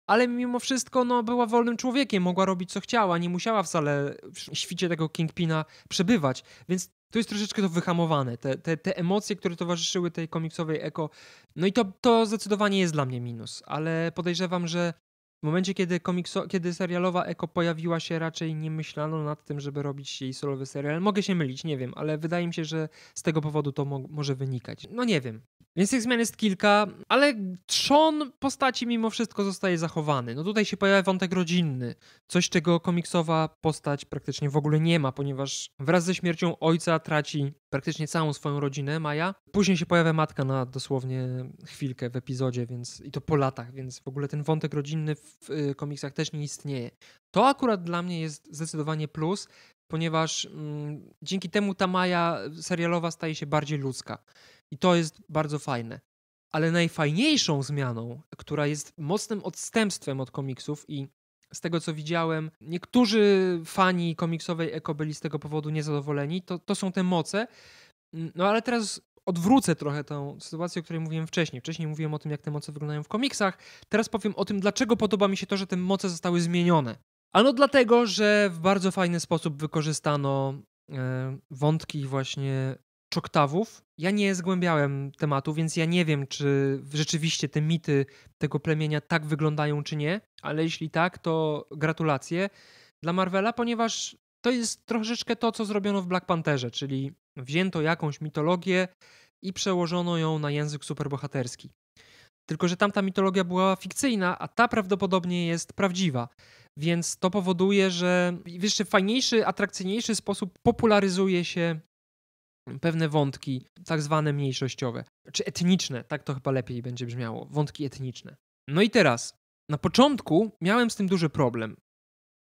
ale mimo wszystko no, była wolnym człowiekiem, mogła robić co chciała, nie musiała wcale w świcie tego Kingpina przebywać, więc to jest troszeczkę to wyhamowane, te, te, te emocje, które towarzyszyły tej komiksowej eko. No i to, to zdecydowanie jest dla mnie minus, ale podejrzewam, że w momencie, kiedy, komikso, kiedy serialowa Eko pojawiła się, raczej nie myślano nad tym, żeby robić jej solowy serial. Mogę się mylić, nie wiem, ale wydaje mi się, że z tego powodu to mo może wynikać. No nie wiem. Więc tych zmian jest kilka, ale trzon postaci mimo wszystko zostaje zachowany. No tutaj się pojawia wątek rodzinny, coś czego komiksowa postać praktycznie w ogóle nie ma, ponieważ wraz ze śmiercią ojca traci praktycznie całą swoją rodzinę, Maja. Później się pojawia matka na dosłownie chwilkę w epizodzie, więc i to po latach, więc w ogóle ten wątek rodzinny w komiksach też nie istnieje. To akurat dla mnie jest zdecydowanie plus, ponieważ mm, dzięki temu ta Maja serialowa staje się bardziej ludzka. I to jest bardzo fajne. Ale najfajniejszą zmianą, która jest mocnym odstępstwem od komiksów i z tego co widziałem, niektórzy fani komiksowej Eko byli z tego powodu niezadowoleni, to, to są te moce. Mm, no ale teraz odwrócę trochę tą sytuację, o której mówiłem wcześniej. Wcześniej mówiłem o tym, jak te moce wyglądają w komiksach. Teraz powiem o tym, dlaczego podoba mi się to, że te moce zostały zmienione. Ano dlatego, że w bardzo fajny sposób wykorzystano e, wątki właśnie czoktawów. Ja nie zgłębiałem tematu, więc ja nie wiem, czy rzeczywiście te mity tego plemienia tak wyglądają, czy nie, ale jeśli tak, to gratulacje dla Marvela, ponieważ to jest troszeczkę to, co zrobiono w Black Pantherze, czyli wzięto jakąś mitologię i przełożono ją na język superbohaterski. Tylko, że tamta mitologia była fikcyjna, a ta prawdopodobnie jest prawdziwa. Więc to powoduje, że w jeszcze fajniejszy, atrakcyjniejszy sposób popularyzuje się pewne wątki, tak zwane mniejszościowe, czy etniczne, tak to chyba lepiej będzie brzmiało, wątki etniczne. No i teraz, na początku miałem z tym duży problem,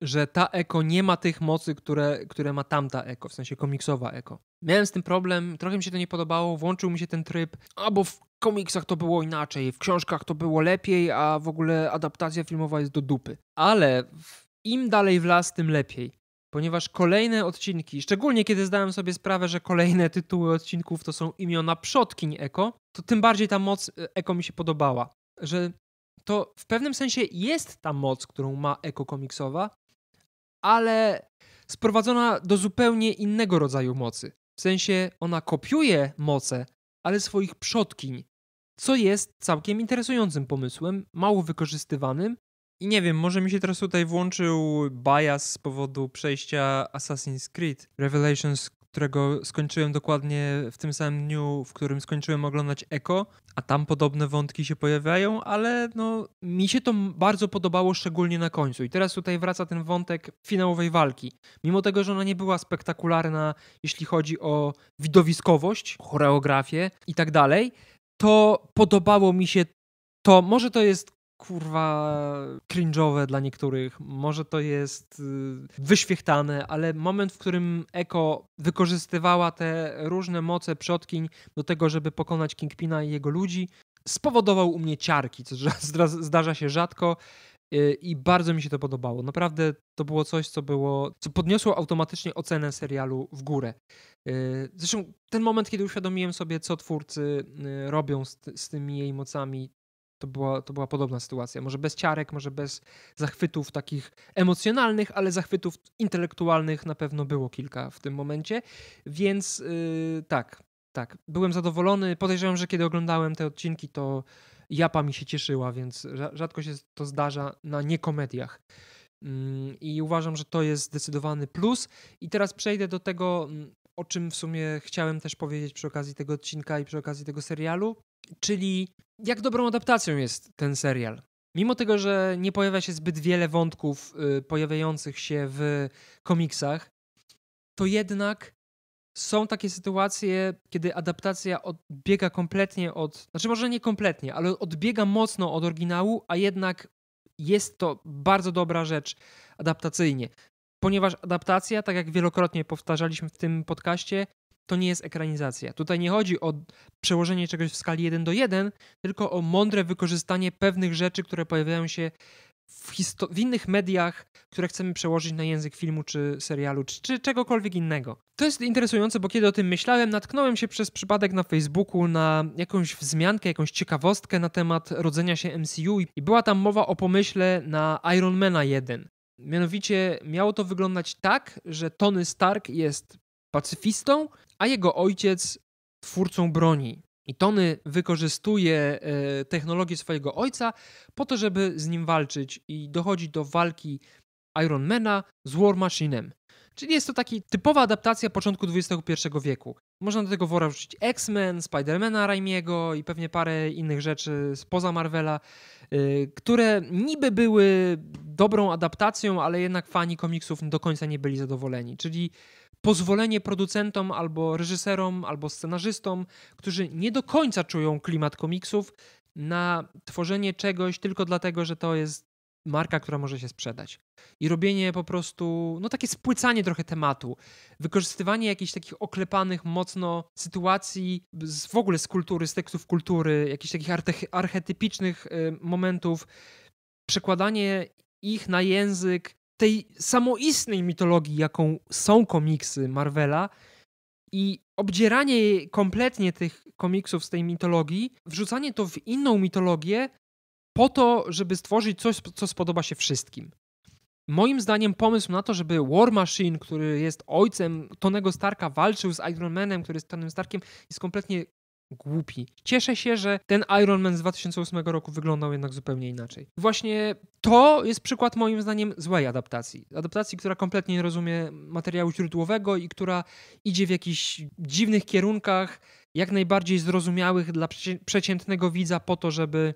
że ta eko nie ma tych mocy, które, które ma tamta eko, w sensie komiksowa eko. Miałem z tym problem, trochę mi się to nie podobało, włączył mi się ten tryb, albo w komiksach to było inaczej, w książkach to było lepiej, a w ogóle adaptacja filmowa jest do dupy. Ale im dalej w las, tym lepiej. Ponieważ kolejne odcinki, szczególnie kiedy zdałem sobie sprawę, że kolejne tytuły odcinków to są imiona przodkiń Eko, to tym bardziej ta moc e, Eko mi się podobała. Że to w pewnym sensie jest ta moc, którą ma Eko komiksowa, ale sprowadzona do zupełnie innego rodzaju mocy. W sensie ona kopiuje moce ale swoich przodkiń, co jest całkiem interesującym pomysłem, mało wykorzystywanym. I nie wiem, może mi się teraz tutaj włączył bias z powodu przejścia Assassin's Creed Revelations, którego skończyłem dokładnie w tym samym dniu, w którym skończyłem oglądać Eko, a tam podobne wątki się pojawiają, ale no, mi się to bardzo podobało, szczególnie na końcu. I teraz tutaj wraca ten wątek finałowej walki. Mimo tego, że ona nie była spektakularna, jeśli chodzi o widowiskowość, choreografię i tak dalej, to podobało mi się to może to jest kurwa cringe'owe dla niektórych, może to jest y, wyświechtane, ale moment, w którym Eko wykorzystywała te różne moce przodkiń do tego, żeby pokonać Kingpina i jego ludzi, spowodował u mnie ciarki, co zdarza się rzadko y, i bardzo mi się to podobało. Naprawdę to było coś, co było, co podniosło automatycznie ocenę serialu w górę. Y, zresztą ten moment, kiedy uświadomiłem sobie, co twórcy robią z, z tymi jej mocami, to była, to była podobna sytuacja. Może bez ciarek, może bez zachwytów takich emocjonalnych, ale zachwytów intelektualnych na pewno było kilka w tym momencie. Więc yy, tak, tak, byłem zadowolony. Podejrzewam, że kiedy oglądałem te odcinki, to japa mi się cieszyła, więc rzadko się to zdarza na niekomediach. Mm, I uważam, że to jest zdecydowany plus. I teraz przejdę do tego, mm, o czym w sumie chciałem też powiedzieć przy okazji tego odcinka i przy okazji tego serialu, Czyli jak dobrą adaptacją jest ten serial? Mimo tego, że nie pojawia się zbyt wiele wątków y, pojawiających się w komiksach, to jednak są takie sytuacje, kiedy adaptacja odbiega kompletnie od, znaczy może nie kompletnie, ale odbiega mocno od oryginału, a jednak jest to bardzo dobra rzecz adaptacyjnie. Ponieważ adaptacja, tak jak wielokrotnie powtarzaliśmy w tym podcaście, to nie jest ekranizacja. Tutaj nie chodzi o przełożenie czegoś w skali 1 do 1, tylko o mądre wykorzystanie pewnych rzeczy, które pojawiają się w, w, innych mediach, które chcemy przełożyć na język filmu czy serialu, czy, czy, czegokolwiek innego. To jest interesujące, bo kiedy o tym myślałem, natknąłem się przez przypadek na Facebooku na jakąś wzmiankę, jakąś ciekawostkę na temat rodzenia się MCU i była tam mowa o pomyśle na Ironmana 1. Mianowicie miało to wyglądać tak, że Tony Stark jest pacyfistą, a jego ojciec twórcą broni. I Tony wykorzystuje e, technologię swojego ojca po to, żeby z nim walczyć i dochodzi do walki Ironmana z War Machine'em. Czyli jest to taki typowa adaptacja początku XXI wieku. Można do tego wora wrzucić X-Men, Spidermana Raimiego i pewnie parę innych rzeczy spoza Marvela, e, które niby były dobrą adaptacją, ale jednak fani komiksów do końca nie byli zadowoleni. Czyli pozwolenie producentom albo reżyserom, albo scenarzystom, którzy nie do końca czują klimat komiksów, na tworzenie czegoś tylko dlatego, że to jest marka, która może się sprzedać. I robienie po prostu, no takie spłycanie trochę tematu, wykorzystywanie jakichś takich oklepanych mocno sytuacji z, w ogóle z kultury, z tekstów kultury, jakichś takich archetypicznych y, momentów, przekładanie ich na język tej samoistnej mitologii, jaką są komiksy Marvela i obdzieranie kompletnie tych komiksów z tej mitologii, wrzucanie to w inną mitologię po to, żeby stworzyć coś, co spodoba się wszystkim. Moim zdaniem pomysł na to, żeby War Machine, który jest ojcem Tonego Starka, walczył z Iron Manem, który jest Tonym Starkiem, jest kompletnie głupi. Cieszę się, że ten Iron Man z 2008 roku wyglądał jednak zupełnie inaczej. Właśnie to jest przykład moim zdaniem złej adaptacji. Adaptacji, która kompletnie nie rozumie materiału źródłowego i która idzie w jakichś dziwnych kierunkach, jak najbardziej zrozumiałych dla przeciętnego widza po to, żeby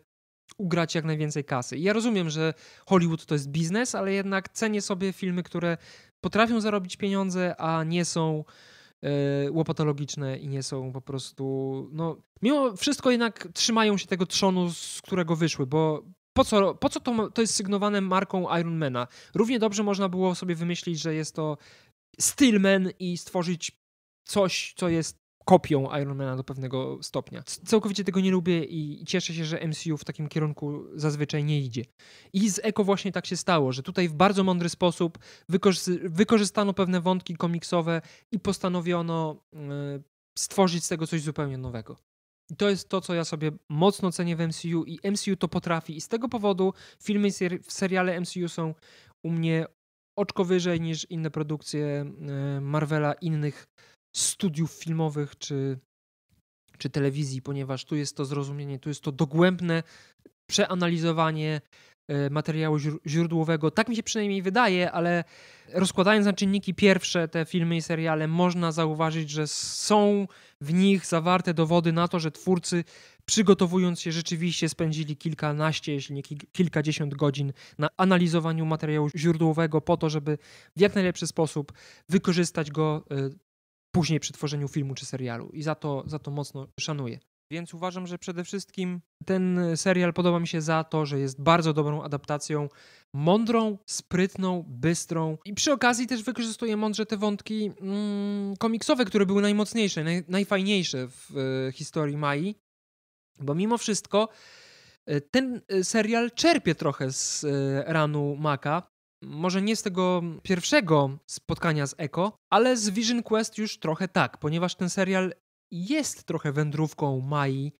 ugrać jak najwięcej kasy. ja rozumiem, że Hollywood to jest biznes, ale jednak cenię sobie filmy, które potrafią zarobić pieniądze, a nie są E, łopatologiczne i nie są po prostu, no, mimo wszystko jednak trzymają się tego trzonu, z którego wyszły, bo po co, po co to, to jest sygnowane marką Ironmana? Równie dobrze można było sobie wymyślić, że jest to Steelman i stworzyć coś, co jest kopią Ironmana do pewnego stopnia. Całkowicie tego nie lubię i cieszę się, że MCU w takim kierunku zazwyczaj nie idzie. I z Eko właśnie tak się stało, że tutaj w bardzo mądry sposób wykorzystano pewne wątki komiksowe i postanowiono y, stworzyć z tego coś zupełnie nowego. I to jest to, co ja sobie mocno cenię w MCU i MCU to potrafi. I z tego powodu filmy i ser seriale MCU są u mnie oczko wyżej niż inne produkcje y, Marvela innych studiów filmowych czy, czy telewizji, ponieważ tu jest to zrozumienie, tu jest to dogłębne przeanalizowanie e, materiału źródłowego. Tak mi się przynajmniej wydaje, ale rozkładając na czynniki pierwsze te filmy i seriale, można zauważyć, że są w nich zawarte dowody na to, że twórcy przygotowując się rzeczywiście spędzili kilkanaście, jeśli nie kilkadziesiąt godzin na analizowaniu materiału źródłowego po to, żeby w jak najlepszy sposób wykorzystać go e, później przy tworzeniu filmu czy serialu i za to, za to mocno szanuję. Więc uważam, że przede wszystkim ten serial podoba mi się za to, że jest bardzo dobrą adaptacją, mądrą, sprytną, bystrą i przy okazji też wykorzystuje mądrze te wątki mm, komiksowe, które były najmocniejsze, naj, najfajniejsze w y, historii Mai, bo mimo wszystko e, ten e, serial czerpie trochę z ranu Maka, może nie z tego pierwszego spotkania z Eko, ale z Vision Quest już trochę tak, ponieważ ten serial jest trochę wędrówką Mai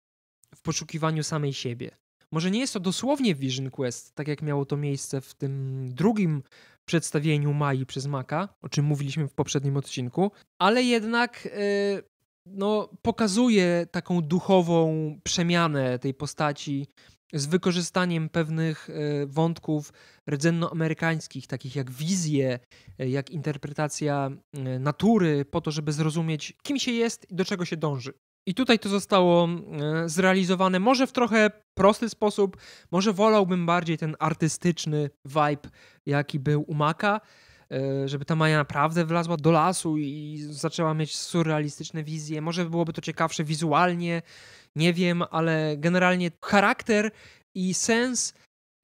w poszukiwaniu samej siebie. Może nie jest to dosłownie Vision Quest, tak jak miało to miejsce w tym drugim przedstawieniu Mai przez Maka, o czym mówiliśmy w poprzednim odcinku, ale jednak yy, no, pokazuje taką duchową przemianę tej postaci, z wykorzystaniem pewnych e, wątków rdzennoamerykańskich, takich jak wizje, e, jak interpretacja e, natury, po to, żeby zrozumieć, kim się jest i do czego się dąży. I tutaj to zostało zrealizowane może w trochę prosty sposób, może wolałbym bardziej ten artystyczny vibe, jaki był u Maka, żeby ta Maja naprawdę wlazła do lasu i zaczęła mieć surrealistyczne wizje. Może byłoby to ciekawsze wizualnie, nie wiem, ale generalnie charakter i sens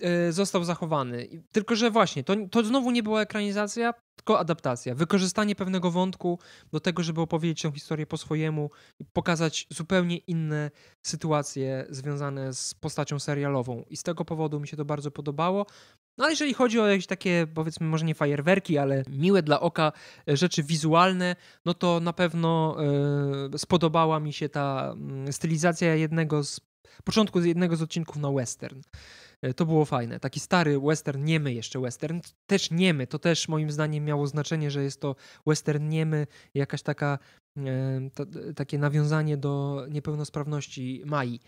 e, został zachowany. Tylko, że właśnie, to, to znowu nie była ekranizacja, tylko adaptacja. Wykorzystanie pewnego wątku do tego, żeby opowiedzieć tę historię po swojemu i pokazać zupełnie inne sytuacje związane z postacią serialową. I z tego powodu mi się to bardzo podobało. No a jeżeli chodzi o jakieś takie, powiedzmy, może nie fajerwerki, ale miłe dla oka e, rzeczy wizualne, no to na pewno e, spodobała mi się ta mm, stylizacja jednego z początku jednego z odcinków na western. E, to było fajne. Taki stary western, niemy jeszcze western. Też niemy, to też moim zdaniem miało znaczenie, że jest to western niemy, jakaś taka, e, takie nawiązanie do niepełnosprawności Mai.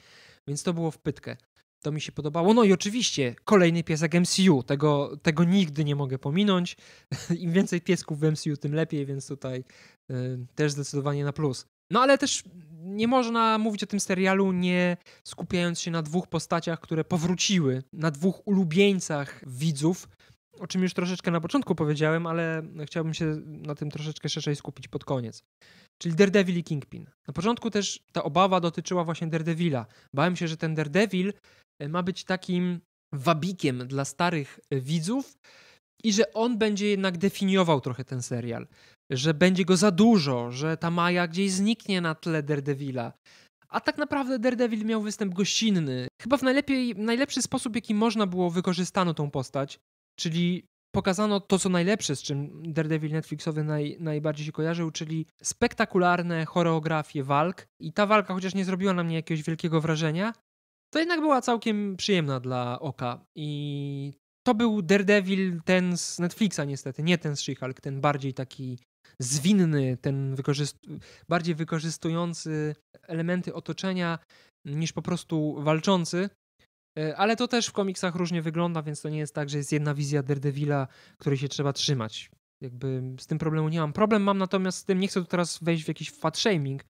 Więc to było w pytkę. To mi się podobało. No i oczywiście kolejny piesek MCU. Tego, tego nigdy nie mogę pominąć. Im więcej piesków w MCU, tym lepiej, więc tutaj y, też zdecydowanie na plus. No ale też nie można mówić o tym serialu nie skupiając się na dwóch postaciach, które powróciły, na dwóch ulubieńcach widzów, o czym już troszeczkę na początku powiedziałem, ale chciałbym się na tym troszeczkę szerzej skupić pod koniec. Czyli Daredevil i Kingpin. Na początku też ta obawa dotyczyła właśnie Daredevila. Bałem się, że ten Daredevil E, ma być takim wabikiem dla starych e, widzów i że on będzie jednak definiował trochę ten serial, że będzie go za dużo, że ta Maja gdzieś zniknie na tle Daredevila. A tak naprawdę Daredevil miał występ gościnny. Chyba w najlepiej, najlepszy sposób, jaki można było wykorzystano tą postać, czyli pokazano to, co najlepsze, z czym Daredevil Netflixowy naj, najbardziej się kojarzył, czyli spektakularne choreografie walk. I ta walka, chociaż nie zrobiła na mnie jakiegoś wielkiego wrażenia, to jednak była całkiem przyjemna dla oka. I to był Daredevil ten z Netflixa niestety, nie ten z She-Hulk, ten bardziej taki zwinny, ten wykorzyst bardziej wykorzystujący elementy otoczenia niż po prostu walczący. E, ale to też w komiksach różnie wygląda, więc to nie jest tak, że jest jedna wizja Daredevila, której się trzeba trzymać. Jakby z tym problemu nie mam. Problem mam natomiast z tym, nie chcę tu teraz wejść w jakiś fat shaming,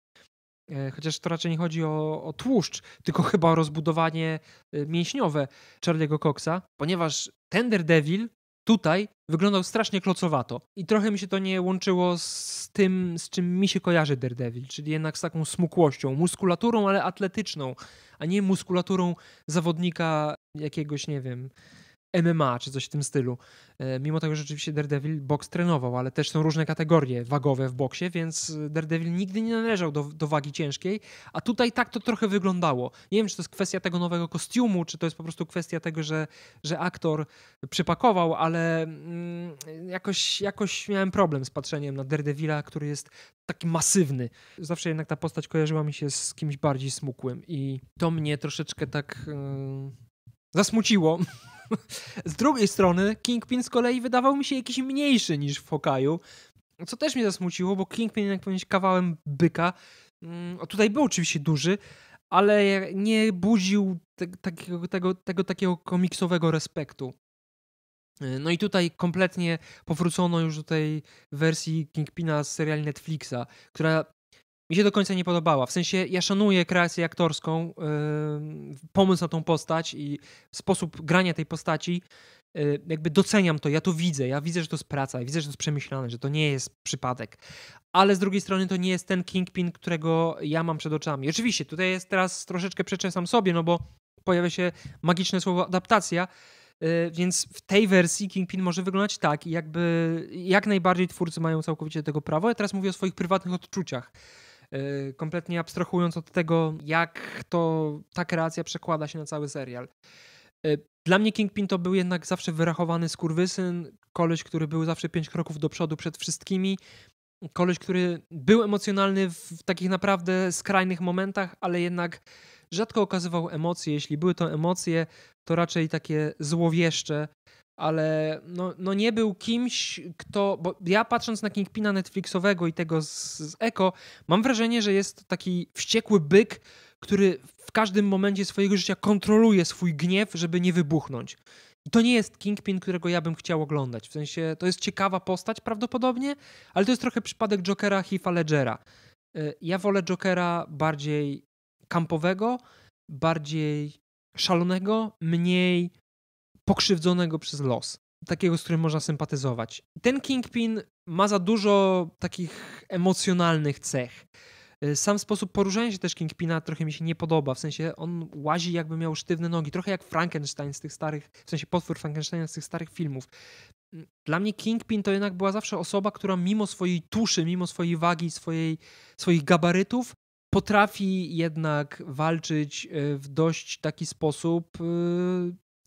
E, chociaż to raczej nie chodzi o, o tłuszcz, tylko chyba o rozbudowanie e, mięśniowe Charlie'ego Coxa, ponieważ Tender Devil tutaj wyglądał strasznie klocowato i trochę mi się to nie łączyło z tym, z czym mi się kojarzy Daredevil, czyli jednak z taką smukłością, muskulaturą, ale atletyczną, a nie muskulaturą zawodnika jakiegoś, nie wiem, MMA czy coś w tym stylu. E, mimo tego, że rzeczywiście Daredevil boks trenował, ale też są różne kategorie wagowe w boksie, więc e, Daredevil nigdy nie należał do, do wagi ciężkiej, a tutaj tak to trochę wyglądało. Nie wiem, czy to jest kwestia tego nowego kostiumu, czy to jest po prostu kwestia tego, że, że aktor przypakował, ale mm, jakoś, jakoś miałem problem z patrzeniem na Daredevila, który jest taki masywny. Zawsze jednak ta postać kojarzyła mi się z kimś bardziej smukłym i to mnie troszeczkę tak... Yy, zasmuciło, Z drugiej strony Kingpin z kolei wydawał mi się jakiś mniejszy niż w Hokaju, co też mnie zasmuciło, bo Kingpin jak powiedzieć kawałem byka. Mm, o, tutaj był oczywiście duży, ale nie budził te, takiego, tego, tego takiego komiksowego respektu. Y, no i tutaj kompletnie powrócono już do tej wersji Kingpina z seriali Netflixa, która mi się do końca nie podobała. W sensie ja szanuję kreację aktorską, yy, pomysł na tą postać i sposób grania tej postaci. Yy, jakby doceniam to, ja to widzę, ja widzę, że to jest praca, ja widzę, że to jest przemyślane, że to nie jest przypadek. Ale z drugiej strony to nie jest ten Kingpin, którego ja mam przed oczami. Oczywiście, tutaj jest teraz troszeczkę przeczesam sobie, no bo pojawia się magiczne słowo adaptacja, e, więc w tej wersji Kingpin może wyglądać tak i jakby jak najbardziej twórcy mają całkowicie tego prawo. Ja teraz mówię o swoich prywatnych odczuciach. E, kompletnie abstrahując od tego, jak to ta kreacja przekłada się na cały serial. E, dla mnie Kingpin to był jednak zawsze wyrachowany skurwysyn, koleś, który był zawsze pięć kroków do przodu przed wszystkimi, koleś, który był emocjonalny w takich naprawdę skrajnych momentach, ale jednak rzadko okazywał emocje. Jeśli były to emocje, to raczej takie złowieszcze, ale no, no nie był kimś, kto. Bo ja patrząc na Kingpina Netflixowego i tego z, z Eko, mam wrażenie, że jest taki wściekły byk, który w każdym momencie swojego życia kontroluje swój gniew, żeby nie wybuchnąć. I to nie jest Kingpin, którego ja bym chciał oglądać. W sensie to jest ciekawa postać prawdopodobnie, ale to jest trochę przypadek Jokera Heath'a Ledgera. E, ja wolę Jokera bardziej kampowego, bardziej szalonego, mniej pokrzywdzonego przez los, takiego, z którym można sympatyzować. Ten Kingpin ma za dużo takich emocjonalnych cech. Y, sam sposób poruszania się też Kingpina trochę mi się nie podoba, w sensie on łazi jakby miał sztywne nogi, trochę jak Frankenstein z tych starych, w sensie potwór Frankensteina z tych starych filmów. Y, dla mnie Kingpin to jednak była zawsze osoba, która mimo swojej tuszy, mimo swojej wagi, swojej, swoich gabarytów potrafi jednak walczyć y, w dość taki sposób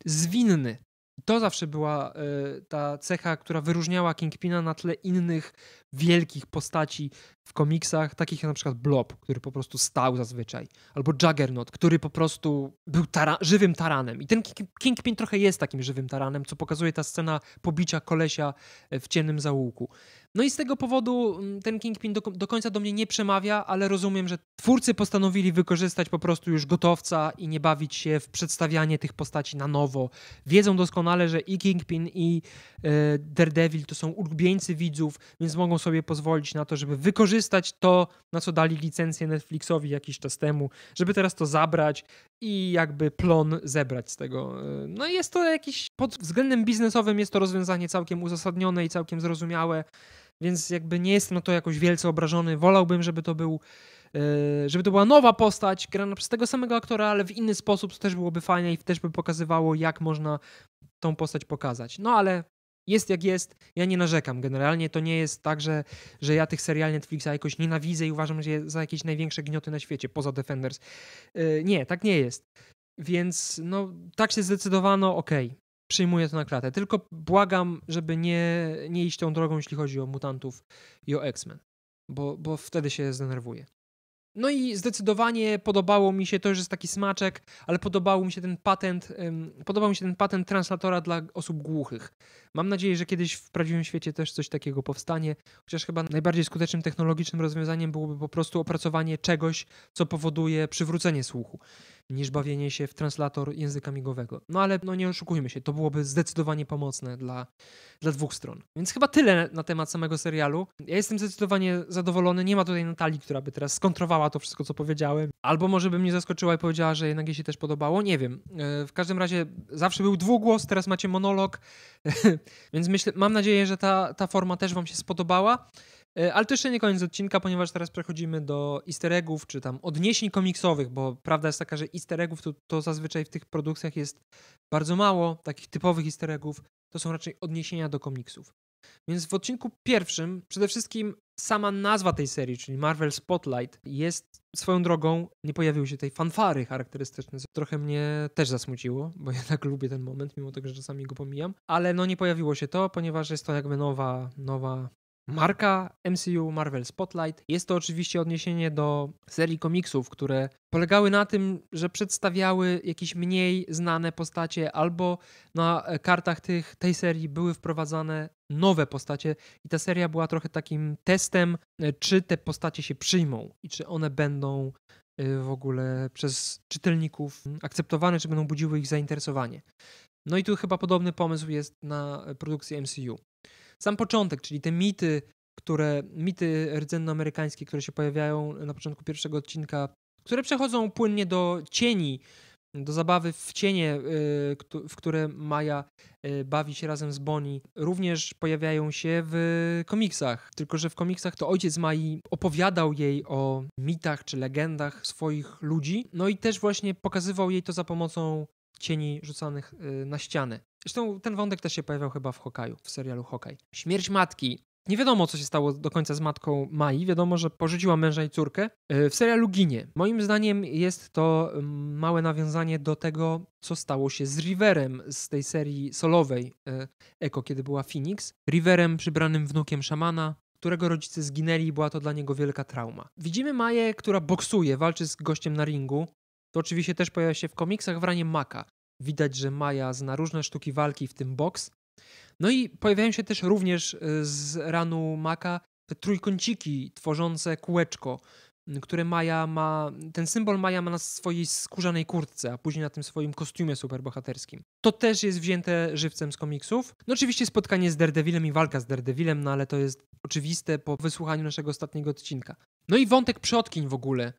zwinny. To zawsze była e, ta cecha, która wyróżniała Kingpina na tle innych wielkich postaci w komiksach, takich jak na przykład Blob, który po prostu stał zazwyczaj, albo Juggernaut, który po prostu był tara żywym taranem. I ten Kingpin trochę jest takim żywym taranem, co pokazuje ta scena pobicia kolesia e, w ciemnym zaułku. No i z tego powodu mm, ten Kingpin do, do końca do mnie nie przemawia, ale rozumiem, że twórcy postanowili wykorzystać po prostu już gotowca i nie bawić się w przedstawianie tych postaci na nowo. Wiedzą doskonale, że i Kingpin, i e, Daredevil to są ulubieńcy widzów, więc mogą sobie pozwolić na to, żeby wykorzystać to, na co dali licencję Netflixowi jakiś czas temu, żeby teraz to zabrać i jakby plon zebrać z tego. E, no jest to jakiś, pod względem biznesowym jest to rozwiązanie całkiem uzasadnione i całkiem zrozumiałe, więc jakby nie jestem na to jakoś wielce obrażony. Wolałbym, żeby to był e, żeby to była nowa postać grana przez tego samego aktora, ale w inny sposób, to też byłoby fajne i też by pokazywało, jak można tą postać pokazać. No ale jest jak jest, ja nie narzekam. Generalnie to nie jest tak, że, że ja tych seriali Netflixa jakoś nienawidzę i uważam że za jakieś największe gnioty na świecie, poza Defenders. E, nie, tak nie jest. Więc no, tak się zdecydowano, okej, okay, przyjmuję to na kratę. Tylko błagam, żeby nie, nie iść tą drogą, jeśli chodzi o mutantów i o X-Men, bo, bo wtedy się zdenerwuję. No i zdecydowanie podobało mi się, to już jest taki smaczek, ale podobał mi się ten patent, podobał mi się ten patent translatora dla osób głuchych. Mam nadzieję, że kiedyś w prawdziwym świecie też coś takiego powstanie, chociaż chyba najbardziej skutecznym technologicznym rozwiązaniem byłoby po prostu opracowanie czegoś, co powoduje przywrócenie słuchu niż bawienie się w translator języka migowego. No ale no nie oszukujmy się, to byłoby zdecydowanie pomocne dla, dla dwóch stron. Więc chyba tyle na temat samego serialu. Ja jestem zdecydowanie zadowolony. Nie ma tutaj Natalii, która by teraz skontrowała to wszystko, co powiedziałem. Albo może by mnie zaskoczyła i powiedziała, że jednak jej się też podobało. Nie wiem. E, w każdym razie zawsze był dwugłos, teraz macie monolog. Więc myślę, mam nadzieję, że ta, ta forma też wam się spodobała. E, ale to jeszcze nie koniec odcinka, ponieważ teraz przechodzimy do easter eggów, czy tam odniesień komiksowych, bo prawda jest taka, że easter eggów to, to zazwyczaj w tych produkcjach jest bardzo mało, takich typowych easter eggów, to są raczej odniesienia do komiksów. Więc w odcinku pierwszym przede wszystkim sama nazwa tej serii, czyli Marvel Spotlight, jest swoją drogą, nie pojawiły się tej fanfary charakterystyczne, co trochę mnie też zasmuciło, bo ja tak lubię ten moment, mimo tego, że czasami go pomijam, ale no nie pojawiło się to, ponieważ jest to jakby nowa, nowa Marka MCU Marvel Spotlight. Jest to oczywiście odniesienie do serii komiksów, które polegały na tym, że przedstawiały jakieś mniej znane postacie, albo na kartach tych, tej serii były wprowadzane nowe postacie, i ta seria była trochę takim testem, e, czy te postacie się przyjmą i czy one będą e, w ogóle przez czytelników akceptowane, czy będą budziły ich zainteresowanie. No i tu chyba podobny pomysł jest na produkcję MCU sam początek, czyli te mity, które, mity rdzennoamerykańskie, które się pojawiają na początku pierwszego odcinka, które przechodzą płynnie do cieni, do zabawy w cienie, y, w które Maja y, bawi się razem z Bonnie, również pojawiają się w komiksach. Tylko, że w komiksach to ojciec Mai opowiadał jej o mitach czy legendach swoich ludzi, no i też właśnie pokazywał jej to za pomocą cieni rzucanych y, na ściany. Zresztą ten wątek też się pojawiał chyba w Hokaju, w serialu Hokaj. Śmierć matki. Nie wiadomo, co się stało do końca z matką Mai. Wiadomo, że porzuciła męża i córkę. Y, w serialu ginie. Moim zdaniem jest to mm, małe nawiązanie do tego, co stało się z Riverem z tej serii solowej y, Eko, kiedy była Phoenix. Riverem przybranym wnukiem szamana, którego rodzice zginęli i była to dla niego wielka trauma. Widzimy Maję, która boksuje, walczy z gościem na ringu. To oczywiście też pojawia się w komiksach w ranie Maka. Widać, że Maja zna różne sztuki walki, w tym boks. No i pojawiają się też również y, z ranu Maka te trójkąciki tworzące kółeczko, które Maja ma, ten symbol Maja ma na swojej skórzanej kurtce, a później na tym swoim kostiumie superbohaterskim. To też jest wzięte żywcem z komiksów. No oczywiście spotkanie z Daredevilem i walka z Daredevilem, no ale to jest oczywiste po wysłuchaniu naszego ostatniego odcinka. No i wątek przodkiń w ogóle,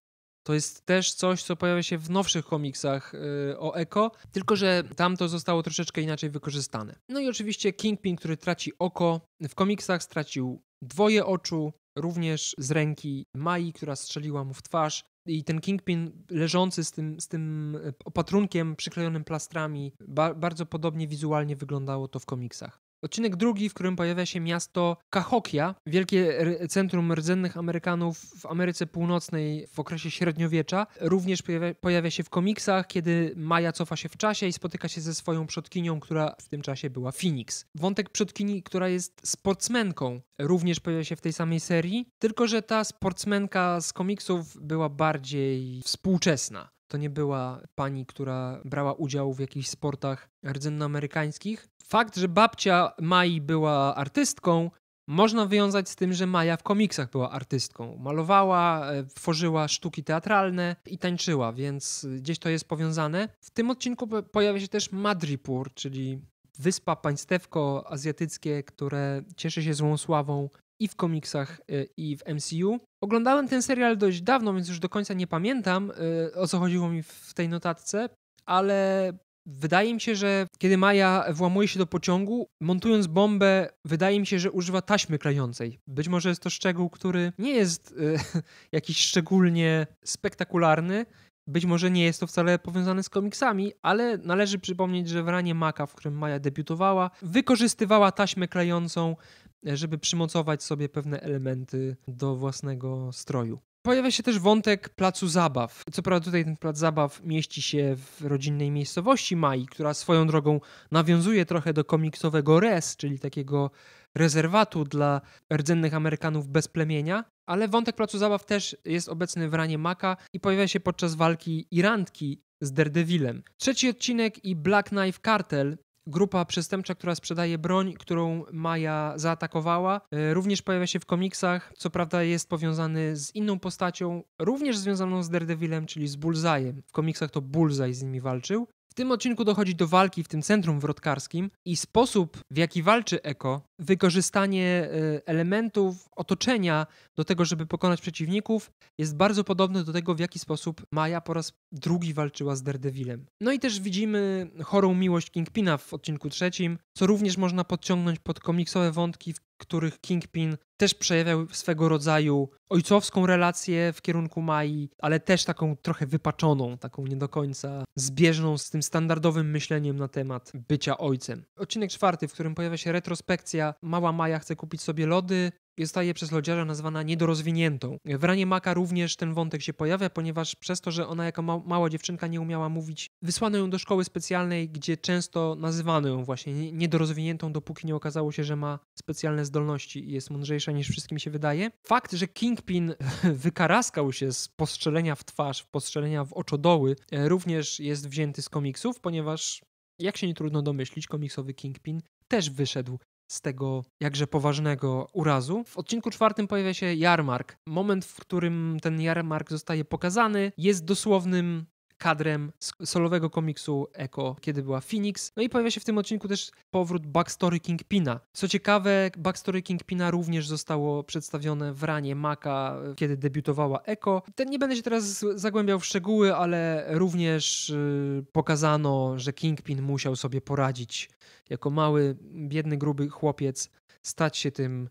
to jest też coś, co pojawia się w nowszych komiksach y, o Eko, tylko że tam to zostało troszeczkę inaczej wykorzystane. No i oczywiście Kingpin, który traci oko, w komiksach stracił dwoje oczu, również z ręki Mai, która strzeliła mu w twarz. I ten Kingpin leżący z tym, z tym y, opatrunkiem przyklejonym plastrami, ba bardzo podobnie wizualnie wyglądało to w komiksach. Odcinek drugi, w którym pojawia się miasto Cahokia, wielkie centrum rdzennych Amerykanów w Ameryce Północnej w okresie średniowiecza. Również pojawia, pojawia się w komiksach, kiedy Maja cofa się w czasie i spotyka się ze swoją przodkinią, która w tym czasie była Phoenix. Wątek przodkini, która jest sportsmenką, również pojawia się w tej samej serii, tylko że ta sportsmenka z komiksów była bardziej współczesna. To nie była pani, która brała udział w jakichś sportach rdzennoamerykańskich. Fakt, że babcia Mai była artystką, można wiązać z tym, że Maja w komiksach była artystką. Malowała, e, tworzyła sztuki teatralne i tańczyła, więc gdzieś to jest powiązane. W tym odcinku pojawia się też Madripur, czyli wyspa, państewko azjatyckie, które cieszy się złą sławą i w komiksach, y, i w MCU. Oglądałem ten serial dość dawno, więc już do końca nie pamiętam, y, o co chodziło mi w tej notatce, ale Wydaje mi się, że kiedy Maja włamuje się do pociągu, montując bombę, wydaje mi się, że używa taśmy klejącej. Być może jest to szczegół, który nie jest y, jakiś szczególnie spektakularny. Być może nie jest to wcale powiązane z komiksami, ale należy przypomnieć, że w ranie Maka, w którym Maja debiutowała, wykorzystywała taśmę klejącą żeby przymocować sobie pewne elementy do własnego stroju. Pojawia się też wątek placu zabaw. Co prawda tutaj ten plac zabaw mieści się w rodzinnej miejscowości Mai, która swoją drogą nawiązuje trochę do komiksowego res, czyli takiego rezerwatu dla rdzennych Amerykanów bez plemienia, ale wątek placu zabaw też jest obecny w ranie Maka i pojawia się podczas walki Irantki z Daredevilem. Trzeci odcinek i Black Knife Cartel grupa przestępcza, która sprzedaje broń, którą Maja zaatakowała. E, również pojawia się w komiksach, co prawda jest powiązany z inną postacią, również związaną z Daredevilem, czyli z Bullseye'em. W komiksach to Bullseye z nimi walczył. W tym odcinku dochodzi do walki w tym centrum wrotkarskim i sposób, w jaki walczy Eko, wykorzystanie y, elementów otoczenia do tego, żeby pokonać przeciwników, jest bardzo podobny do tego, w jaki sposób Maja po raz drugi walczyła z Daredevilem. No i też widzimy chorą miłość Kingpina w odcinku trzecim, co również można podciągnąć pod komiksowe wątki, w których Kingpin też przejawiał swego rodzaju ojcowską relację w kierunku Mai, ale też taką trochę wypaczoną, taką nie do końca zbieżną z tym standardowym myśleniem na temat bycia ojcem. Odcinek czwarty, w którym pojawia się retrospekcja. Mała Maja chce kupić sobie lody, zostaje przez lodziarza nazwana niedorozwiniętą. W ranie Maka również ten wątek się pojawia, ponieważ przez to, że ona jako ma mała dziewczynka nie umiała mówić, wysłano ją do szkoły specjalnej, gdzie często nazywano ją właśnie niedorozwiniętą, dopóki nie okazało się, że ma specjalne zdolności i jest mądrzejsza niż wszystkim się wydaje. Fakt, że Kingpin wykaraskał się z postrzelenia w twarz, postrzelenia w oczodoły, e, również jest wzięty z komiksów, ponieważ jak się nie trudno domyślić, komiksowy Kingpin też wyszedł z tego jakże poważnego urazu. W odcinku czwartym pojawia się jarmark. Moment, w którym ten jarmark zostaje pokazany, jest dosłownym kadrem solowego komiksu Eko, kiedy była Phoenix. No i pojawia się w tym odcinku też powrót backstory Kingpina. Co ciekawe, backstory Kingpina również zostało przedstawione w ranie Maka, e, kiedy debiutowała Eko. Ten, nie będę się teraz zagłębiał w szczegóły, ale również yy, pokazano, że Kingpin musiał sobie poradzić jako mały, biedny, gruby chłopiec, stać się tym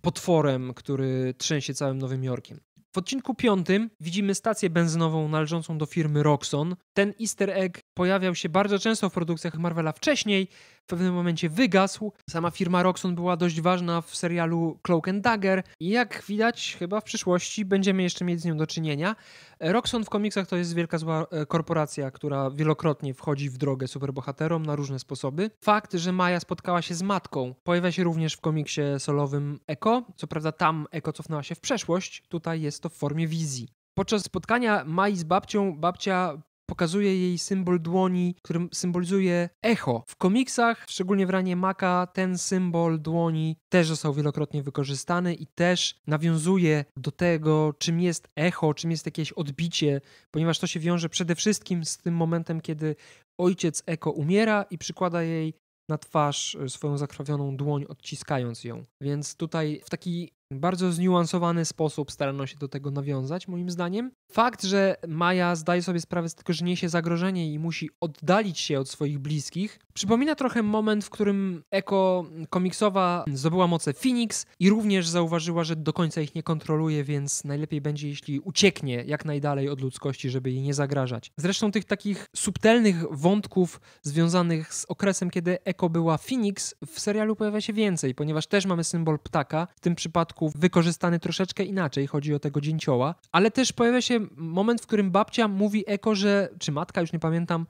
potworem, który trzęsie całym Nowym Jorkiem. W odcinku piątym widzimy stację benzynową należącą do firmy Roxon. Ten easter egg pojawiał się bardzo często w produkcjach Marvela wcześniej, w pewnym momencie wygasł. Sama firma Rockson była dość ważna w serialu Cloak and Dagger i jak widać chyba w przyszłości będziemy jeszcze mieć z nią do czynienia. Rockson w komiksach to jest wielka zła e, korporacja, która wielokrotnie wchodzi w drogę superbohaterom na różne sposoby. Fakt, że Maja spotkała się z matką pojawia się również w komiksie solowym Eko. Co prawda tam Eko cofnęła się w przeszłość, tutaj jest to w formie wizji. Podczas spotkania Mai z babcią, babcia pokazuje jej symbol dłoni, którym symbolizuje echo. W komiksach, szczególnie w ranie Maka, ten symbol dłoni też został wielokrotnie wykorzystany i też nawiązuje do tego, czym jest echo, czym jest jakieś odbicie, ponieważ to się wiąże przede wszystkim z tym momentem, kiedy ojciec Eko umiera i przykłada jej na twarz e, swoją zakrwawioną dłoń, odciskając ją. Więc tutaj w taki bardzo zniuansowany sposób starano się do tego nawiązać, moim zdaniem. Fakt, że Maja zdaje sobie sprawę z tego, że niesie zagrożenie i musi oddalić się od swoich bliskich, przypomina trochę moment, w którym Eko komiksowa zdobyła moce Phoenix i również zauważyła, że do końca ich nie kontroluje, więc najlepiej będzie, jeśli ucieknie jak najdalej od ludzkości, żeby jej nie zagrażać. Zresztą tych takich subtelnych wątków związanych z okresem, kiedy Eko była Phoenix, w serialu pojawia się więcej, ponieważ też mamy symbol ptaka, w tym przypadku wykorzystany troszeczkę inaczej, chodzi o tego dzięcioła, ale też pojawia się moment, w którym babcia mówi Eko, że, czy matka, już nie pamiętam,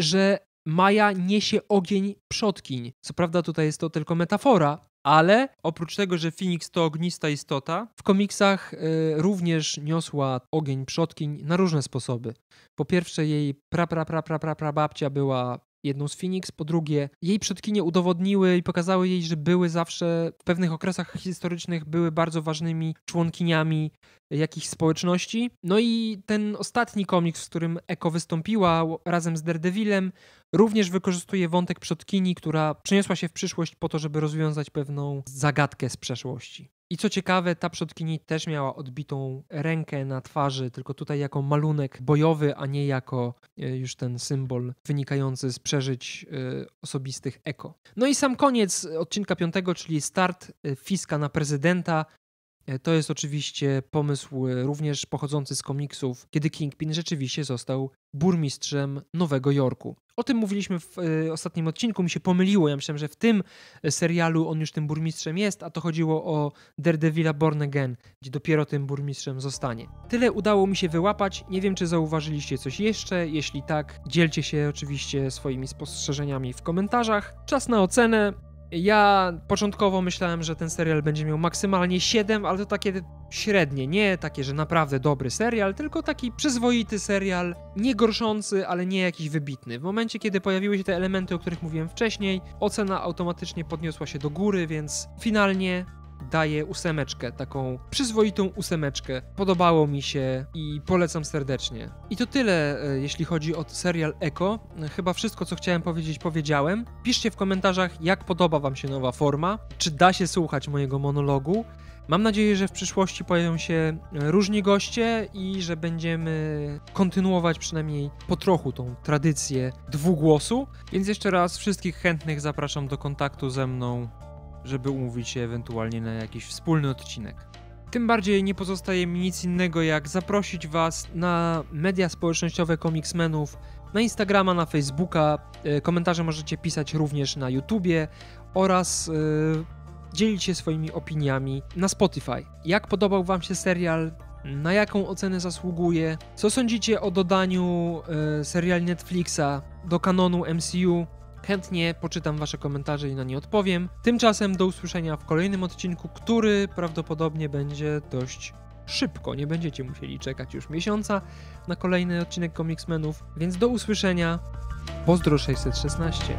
że Maja niesie ogień przodkiń. Co prawda tutaj jest to tylko metafora, ale oprócz tego, że Phoenix to ognista istota, w komiksach y, również niosła ogień przodkiń na różne sposoby. Po pierwsze jej pra pra pra pra pra, pra babcia była jedną z Phoenix, po drugie jej przodkinie udowodniły i pokazały jej, że były zawsze w pewnych okresach historycznych były bardzo ważnymi członkiniami jakichś społeczności. No i ten ostatni komiks, w którym Eko wystąpiła razem z Daredevilem, również wykorzystuje wątek przodkini, która przeniosła się w przyszłość po to, żeby rozwiązać pewną zagadkę z przeszłości. I co ciekawe, ta przodkini też miała odbitą rękę na twarzy, tylko tutaj jako malunek bojowy, a nie jako e, już ten symbol wynikający z przeżyć e, osobistych eko. No i sam koniec odcinka piątego, czyli start e, Fiska na prezydenta. E, to jest oczywiście pomysł e, również pochodzący z komiksów, kiedy Kingpin rzeczywiście został burmistrzem Nowego Jorku. O tym mówiliśmy w y, ostatnim odcinku, mi się pomyliło. Ja myślałem, że w tym serialu on już tym burmistrzem jest, a to chodziło o Daredevila Born Again, gdzie dopiero tym burmistrzem zostanie. Tyle udało mi się wyłapać. Nie wiem, czy zauważyliście coś jeszcze. Jeśli tak, dzielcie się oczywiście swoimi spostrzeżeniami w komentarzach. Czas na ocenę. Ja początkowo myślałem, że ten serial będzie miał maksymalnie 7, ale to takie średnie, nie takie, że naprawdę dobry serial, tylko taki przyzwoity serial, nie gorszący, ale nie jakiś wybitny. W momencie, kiedy pojawiły się te elementy, o których mówiłem wcześniej, ocena automatycznie podniosła się do góry, więc finalnie daję ósemeczkę, taką przyzwoitą ósemeczkę. Podobało mi się i polecam serdecznie. I to tyle, e, jeśli chodzi o serial Echo. E, chyba wszystko, co chciałem powiedzieć, powiedziałem. Piszcie w komentarzach, jak podoba Wam się nowa forma, czy da się słuchać mojego monologu. Mam nadzieję, że w przyszłości pojawią się e, różni goście i że będziemy kontynuować przynajmniej po trochu tą tradycję dwugłosu. Więc jeszcze raz wszystkich chętnych zapraszam do kontaktu ze mną żeby umówić się ewentualnie na jakiś wspólny odcinek. Tym bardziej nie pozostaje mi nic innego jak zaprosić Was na media społecznościowe Comicsmenów, na Instagrama, na Facebooka. E, komentarze możecie pisać również na YouTubie oraz e, dzielić się swoimi opiniami na Spotify. Jak podobał Wam się serial? Na jaką ocenę zasługuje? Co sądzicie o dodaniu yy, seriali Netflixa do kanonu MCU? Chętnie poczytam Wasze komentarze i na nie odpowiem. Tymczasem do usłyszenia w kolejnym odcinku, który prawdopodobnie będzie dość szybko. Nie będziecie musieli czekać już miesiąca na kolejny odcinek Comicsmenów, więc do usłyszenia. Pozdro 616.